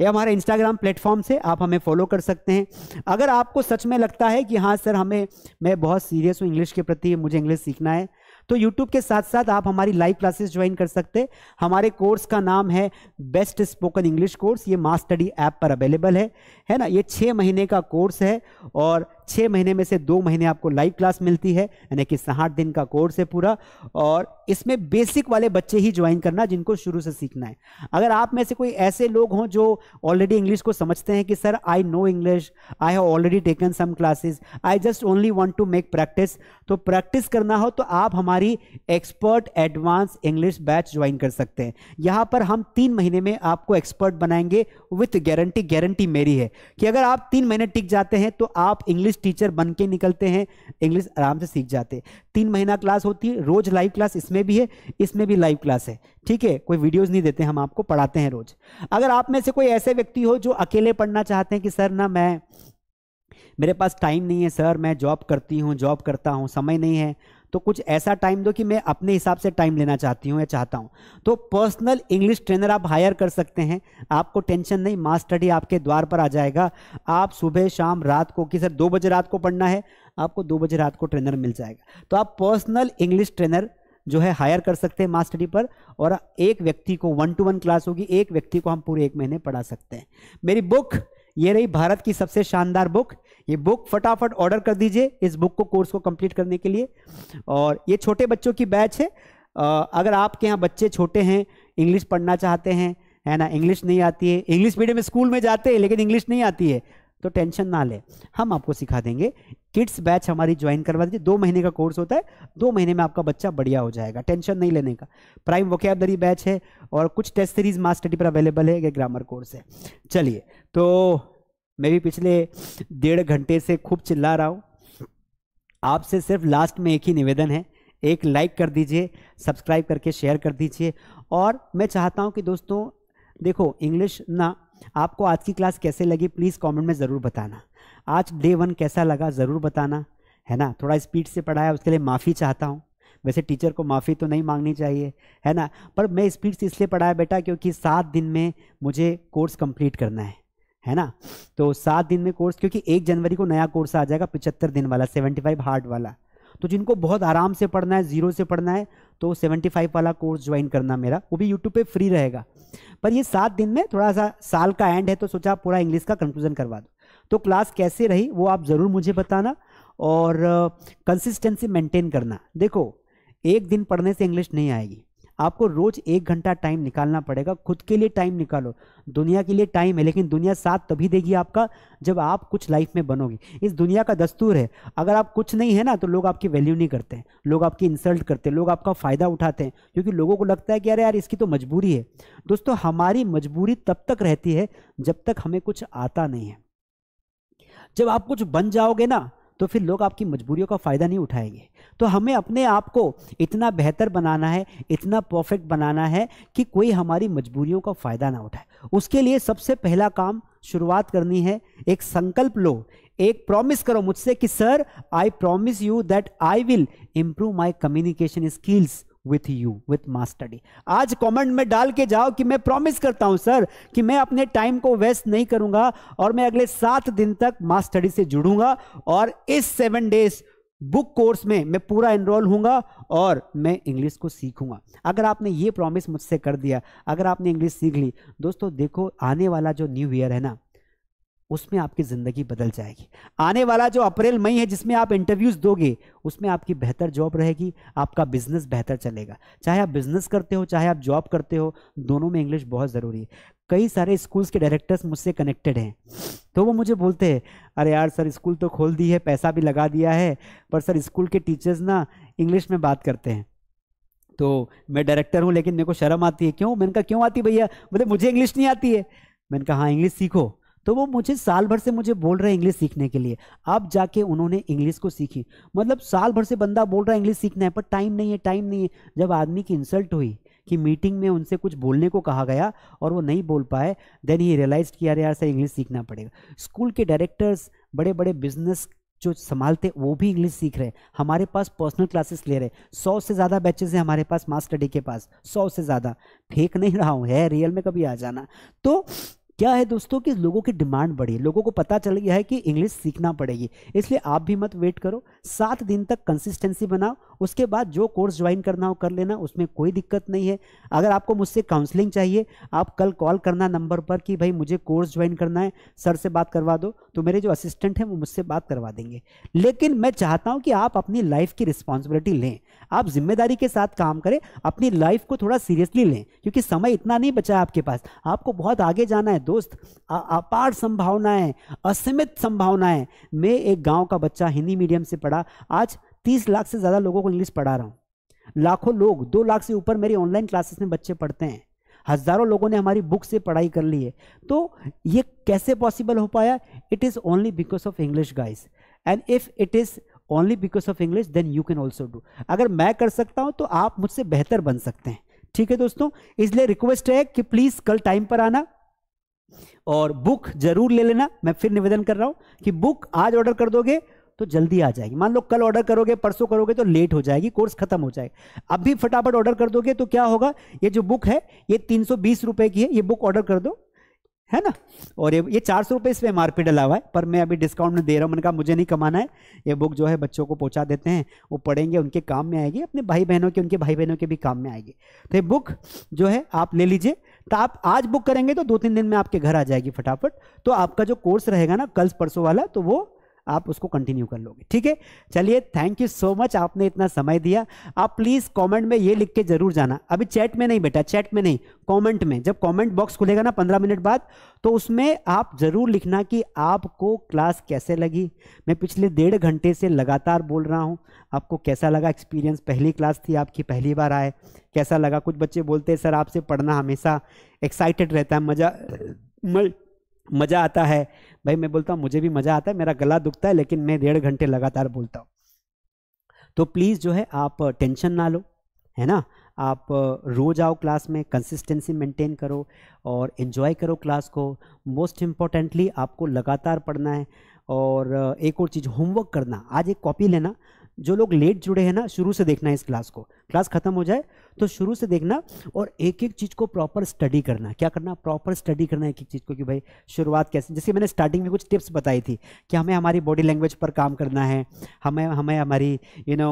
ये हमारा इंस्टाग्राम प्लेटफॉर्म से आप हमें फॉलो कर सकते हैं अगर आपको सच में लगता है कि हाँ सर हमें मैं बहुत सीरियस हूँ इंग्लिश के प्रति मुझे इंग्लिश सीखना है तो यूट्यूब के साथ साथ आप हमारी लाइव क्लासेस ज्वाइन कर सकते हैं हमारे कोर्स का नाम है बेस्ट स्पोकन इंग्लिश कोर्स ये मास्टडी ऐप पर अवेलेबल है है ना ये छः महीने का कोर्स है और छः महीने में से दो महीने आपको लाइव क्लास मिलती है यानी कि साठ दिन का कोर्स है पूरा और इसमें बेसिक वाले बच्चे ही ज्वाइन करना जिनको शुरू से सीखना है अगर आप में से कोई ऐसे लोग हों जो ऑलरेडी इंग्लिश को समझते हैं कि sir I know English I have already taken some classes I just only want to make practice तो प्रैक्टिस करना हो तो आप हमारी expert advance English batch join कर सकते हैं यहाँ पर हम तीन महीने में आपको एक्सपर्ट बनाएंगे विथ गारंटी गारंटी मेरी है कि अगर आप तीन महीने टिक जाते हैं तो आप इंग्लिश टीचर बन के निकलते हैं इंग्लिश आराम से सीख जाते हैं तीन महीना क्लास होती है रोज लाइव क्लास इसमें भी है इसमें भी लाइव क्लास है ठीक है कोई वीडियोस नहीं देते हम आपको पढ़ाते हैं रोज अगर आप में से कोई ऐसे व्यक्ति हो जो अकेले पढ़ना चाहते हैं कि सर ना मैं मेरे पास टाइम नहीं है सर मैं जॉब करती हूँ जॉब करता हूँ समय नहीं है तो कुछ ऐसा टाइम दो कि मैं अपने हिसाब से टाइम लेना चाहती हूँ या चाहता हूँ तो पर्सनल इंग्लिश ट्रेनर आप हायर कर सकते हैं आपको टेंशन नहीं मास स्टडी आपके द्वार पर आ जाएगा आप सुबह शाम रात को कि सर दो बजे रात को पढ़ना है आपको दो बजे रात को ट्रेनर मिल जाएगा तो आप पर्सनल इंग्लिश ट्रेनर जो है हायर कर सकते हैं मास स्टडी पर और एक व्यक्ति को वन टू वन क्लास होगी एक व्यक्ति को हम पूरे एक महीने पढ़ा सकते हैं मेरी बुक ये रही भारत की सबसे शानदार बुक ये बुक फटाफट ऑर्डर कर दीजिए इस बुक को कोर्स को कंप्लीट करने के लिए और ये छोटे बच्चों की बैच है अगर आपके यहाँ बच्चे छोटे हैं इंग्लिश पढ़ना चाहते हैं है ना इंग्लिश नहीं आती है इंग्लिश मीडियम स्कूल में जाते हैं लेकिन इंग्लिश नहीं आती है तो टेंशन ना ले हम आपको सिखा देंगे किड्स बैच हमारी ज्वाइन करवा दीजिए दो महीने का कोर्स होता है दो महीने में आपका बच्चा बढ़िया हो जाएगा टेंशन नहीं लेने का प्राइम वोकेबलरी बैच है और कुछ टेस्ट सीरीज मास्टडी पर अवेलेबल है ये ग्रामर कोर्स है चलिए तो मैं भी पिछले डेढ़ घंटे से खूब चिल्ला रहा हूँ आपसे सिर्फ लास्ट में एक ही निवेदन है एक लाइक कर दीजिए सब्सक्राइब करके शेयर कर दीजिए और मैं चाहता हूँ कि दोस्तों देखो इंग्लिश ना आपको आज की क्लास कैसे लगी प्लीज़ कमेंट में ज़रूर बताना आज डे वन कैसा लगा ज़रूर बताना है ना थोड़ा स्पीड से पढ़ाया उसके लिए माफ़ी चाहता हूँ वैसे टीचर को माफ़ी तो नहीं मांगनी चाहिए है ना पर मैं स्पीड से इसलिए पढ़ाया बेटा क्योंकि सात दिन में मुझे कोर्स कंप्लीट करना है है ना तो सात दिन में कोर्स क्योंकि एक जनवरी को नया कोर्स आ जाएगा पिचहत्तर दिन वाला सेवेंटी फाइव हार्ड वाला तो जिनको बहुत आराम से पढ़ना है ज़ीरो से पढ़ना है तो 75 वाला कोर्स ज्वाइन करना मेरा वो भी यूट्यूब पे फ्री रहेगा पर ये सात दिन में थोड़ा सा साल का एंड है तो सोचा पूरा इंग्लिश का कंक्लूजन करवा दो तो क्लास कैसे रही वो आप ज़रूर मुझे बताना और कंसिस्टेंसी मेंटेन करना देखो एक दिन पढ़ने से इंग्लिश नहीं आएगी आपको रोज एक घंटा टाइम निकालना पड़ेगा खुद के लिए टाइम निकालो दुनिया के लिए टाइम है लेकिन दुनिया साथ तभी देगी आपका जब आप कुछ लाइफ में बनोगे इस दुनिया का दस्तूर है अगर आप कुछ नहीं है ना तो लोग आपकी वैल्यू नहीं करते हैं लोग आपकी इंसल्ट करते हैं लोग आपका फ़ायदा उठाते हैं क्योंकि लोगों को लगता है कि अरे यार इसकी तो मजबूरी है दोस्तों हमारी मजबूरी तब तक रहती है जब तक हमें कुछ आता नहीं है जब आप कुछ बन जाओगे ना तो फिर लोग आपकी मजबूरियों का फ़ायदा नहीं उठाएंगे तो हमें अपने आप को इतना बेहतर बनाना है इतना परफेक्ट बनाना है कि कोई हमारी मजबूरियों का फ़ायदा ना उठाए उसके लिए सबसे पहला काम शुरुआत करनी है एक संकल्प लो एक प्रॉमिस करो मुझसे कि sir I promise you that I will improve my communication skills with you with my study आज कमेंट में डाल के जाओ कि मैं प्रॉमिस करता हूं सर कि मैं अपने टाइम को वेस्ट नहीं करूंगा और मैं अगले सात दिन तक मा स्टडी से जुड़ूंगा और इस सेवन डेज बुक कोर्स में मैं पूरा एनरोल हूंगा और मैं इंग्लिश को सीखूंगा अगर आपने ये प्रॉमिस मुझसे कर दिया अगर आपने इंग्लिश सीख ली दोस्तों देखो आने वाला जो न्यू ईयर है ना उसमें आपकी ज़िंदगी बदल जाएगी आने वाला जो अप्रैल मई है जिसमें आप इंटरव्यूज़ दोगे उसमें आपकी बेहतर जॉब रहेगी आपका बिजनेस बेहतर चलेगा चाहे आप बिजनेस करते हो चाहे आप जॉब करते हो दोनों में इंग्लिश बहुत ज़रूरी है कई सारे स्कूल्स के डायरेक्टर्स मुझसे कनेक्टेड हैं तो वो मुझे बोलते हैं अरे यार सर स्कूल तो खोल दी है पैसा भी लगा दिया है पर सर स्कूल के टीचर्स ना इंग्लिश में बात करते हैं तो मैं डायरेक्टर हूँ लेकिन मेरे को शर्म आती है क्यों मैंने कहा क्यों आती भैया बोले मुझे इंग्लिश नहीं आती है मैंने कहा हाँ इंग्लिश सीखो तो वो मुझे साल भर से मुझे बोल रहे हैं इंग्लिश सीखने के लिए अब जाके उन्होंने इंग्लिश को सीखी मतलब साल भर से बंदा बोल रहा है इंग्लिश सीखना है पर टाइम नहीं है टाइम नहीं है जब आदमी की इंसल्ट हुई कि मीटिंग में उनसे कुछ बोलने को कहा गया और वो नहीं बोल पाए देन ही रियलाइज किया यार सर इंग्लिश सीखना पड़ेगा स्कूल के डायरेक्टर्स बड़े बड़े बिजनेस जो संभालते वो भी इंग्लिश सीख रहे हैं हमारे पास पर्सनल क्लासेस ले रहे सौ से ज़्यादा बैचेज हैं हमारे पास मास्टर डे के पास सौ से ज़्यादा फेंक नहीं रहा हूँ है रियल में कभी आ जाना तो क्या है दोस्तों कि लोगों की डिमांड बढ़ी है लोगों को पता चल गया है कि इंग्लिश सीखना पड़ेगी इसलिए आप भी मत वेट करो सात दिन तक कंसिस्टेंसी बनाओ उसके बाद जो कोर्स ज्वाइन करना हो कर लेना उसमें कोई दिक्कत नहीं है अगर आपको मुझसे काउंसलिंग चाहिए आप कल कॉल करना नंबर पर कि भाई मुझे कोर्स ज्वाइन करना है सर से बात करवा दो तो मेरे जो असिस्टेंट हैं वो मुझसे बात करवा देंगे लेकिन मैं चाहता हूँ कि आप अपनी लाइफ की रिस्पॉन्सिबिलिटी लें आप जिम्मेदारी के साथ काम करें अपनी लाइफ को थोड़ा सीरियसली लें क्योंकि समय इतना नहीं बचा है आपके पास आपको बहुत आगे जाना है दोस्त अपार संभावनाएं असीमित संभावनाएं मैं एक गांव का बच्चा हिंदी मीडियम से पढ़ा आज तीस लाख से ज़्यादा लोगों को इंग्लिश पढ़ा रहा हूँ लाखों लोग दो लाख से ऊपर मेरी ऑनलाइन क्लासेस में बच्चे पढ़ते हैं हज़ारों लोगों ने हमारी बुक से पढ़ाई कर ली है तो ये कैसे पॉसिबल हो पाया it is only because of English guys and if it is only because of English then you can also do अगर मैं कर सकता हूँ तो आप मुझसे बेहतर बन सकते हैं ठीक है दोस्तों इसलिए रिक्वेस्ट है कि प्लीज़ कल टाइम पर आना और बुक जरूर ले लेना मैं फिर निवेदन कर रहा हूँ कि बुक आज ऑर्डर कर दोगे तो जल्दी आ जाएगी मान लो कल ऑर्डर करोगे परसों करोगे तो लेट हो जाएगी कोर्स खत्म हो जाएगा अभी फटाफट ऑर्डर कर दोगे तो क्या होगा ये जो बुक है ये तीन रुपए की है ये बुक ऑर्डर कर दो है ना और ये चार सौ रुपये इसमें एम डला हुआ है पर मैं अभी डिस्काउंट में दे रहा हूँ मैंने कहा मुझे नहीं कमाना है ये बुक जो है बच्चों को पहुँचा देते हैं वो पढ़ेंगे उनके काम में आएगी अपने भाई बहनों के उनके भाई बहनों के भी काम में आएगी तो ये बुक जो है आप ले लीजिए तो आप आज बुक करेंगे तो दो तीन दिन में आपके घर आ जाएगी फटाफट तो आपका जो कोर्स रहेगा ना कल परसों वाला तो वो आप उसको कंटिन्यू कर लोगे ठीक है चलिए थैंक यू सो मच आपने इतना समय दिया आप प्लीज़ कमेंट में ये लिख के जरूर जाना अभी चैट में नहीं बेटा चैट में नहीं कमेंट में जब कमेंट बॉक्स खुलेगा ना पंद्रह मिनट बाद तो उसमें आप ज़रूर लिखना कि आपको क्लास कैसे लगी मैं पिछले डेढ़ घंटे से लगातार बोल रहा हूँ आपको कैसा लगा एक्सपीरियंस पहली क्लास थी आपकी पहली बार आए कैसा लगा कुछ बच्चे बोलते हैं सर आपसे पढ़ना हमेशा एक्साइटेड रहता है मज़ा मज़ा आता है भाई मैं बोलता हूँ मुझे भी मज़ा आता है मेरा गला दुखता है लेकिन मैं डेढ़ घंटे लगातार बोलता हूँ तो प्लीज़ जो है आप टेंशन ना लो है ना आप रोज आओ क्लास में कंसिस्टेंसी मेंटेन करो और इन्जॉय करो क्लास को मोस्ट इम्पॉर्टेंटली आपको लगातार पढ़ना है और एक और चीज़ होमवर्क करना आज एक कॉपी लेना जो लोग लेट जुड़े हैं ना शुरू से देखना है इस क्लास को क्लास खत्म हो जाए तो शुरू से देखना और एक एक चीज़ को प्रॉपर स्टडी करना क्या करना प्रॉपर स्टडी करना एक एक चीज़ को कि भाई शुरुआत कैसे जैसे मैंने स्टार्टिंग में कुछ टिप्स बताई थी कि हमें हमारी बॉडी लैंग्वेज पर काम करना है हमें हमें हमारी यू नो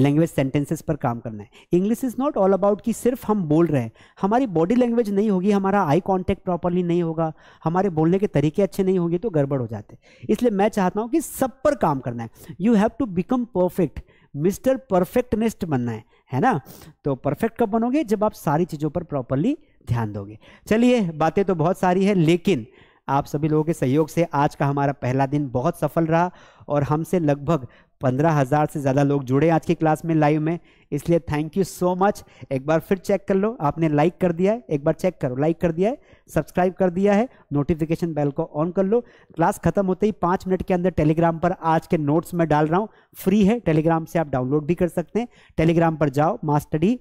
लैंग्वेज सेंटेंसेस पर काम करना है English is not all about कि सिर्फ हम बोल रहे हैं हमारी बॉडी लैंग्वेज नहीं होगी हमारा आई कॉन्टैक्ट प्रॉपरली नहीं होगा हमारे बोलने के तरीके अच्छे नहीं होंगे तो गड़बड़ हो जाते इसलिए मैं चाहता हूँ कि सब पर काम करना है you have to become perfect mister perfectionist बनना है है ना तो परफेक्ट कब बनोगे जब आप सारी चीज़ों पर प्रॉपरली ध्यान दोगे चलिए बातें तो बहुत सारी है लेकिन आप सभी लोगों के सहयोग से आज का हमारा पहला दिन बहुत सफल रहा और हमसे लगभग पंद्रह हज़ार से ज़्यादा लोग जुड़े आज की क्लास में लाइव में इसलिए थैंक यू सो मच एक बार फिर चेक कर लो आपने लाइक कर दिया है एक बार चेक करो लाइक कर दिया है सब्सक्राइब कर दिया है नोटिफिकेशन बेल को ऑन कर लो क्लास खत्म होते ही पाँच मिनट के अंदर टेलीग्राम पर आज के नोट्स में डाल रहा हूँ फ्री है टेलीग्राम से आप डाउनलोड भी कर सकते हैं टेलीग्राम पर जाओ मास्टडी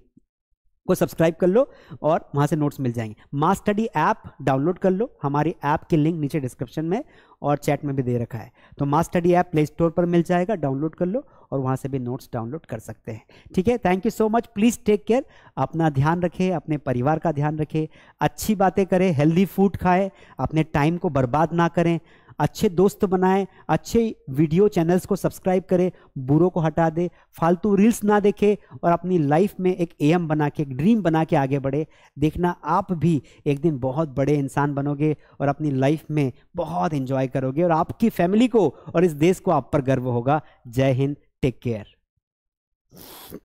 को सब्सक्राइब कर लो और वहाँ से नोट्स मिल जाएंगे मास स्टडी ऐप डाउनलोड कर लो हमारी ऐप की लिंक नीचे डिस्क्रिप्शन में और चैट में भी दे रखा है तो mass study app play store पर मिल जाएगा डाउनलोड कर लो और वहाँ से भी नोट्स डाउनलोड कर सकते हैं ठीक है thank you so much please take care अपना ध्यान रखें अपने परिवार का ध्यान रखें अच्छी बातें करें हेल्दी फूड खाएँ अपने टाइम को बर्बाद ना करें अच्छे दोस्त बनाएं अच्छे वीडियो चैनल्स को सब्सक्राइब करें बुरो को हटा दे फालतू रील्स ना देखे और अपनी लाइफ में एक एम बना के एक ड्रीम बना के आगे बढ़े देखना आप भी एक दिन बहुत बड़े इंसान बनोगे और अपनी लाइफ में बहुत इंजॉय करोगे और आपकी फैमिली को और इस देश को आप पर गर्व होगा जय हिंद टेक केयर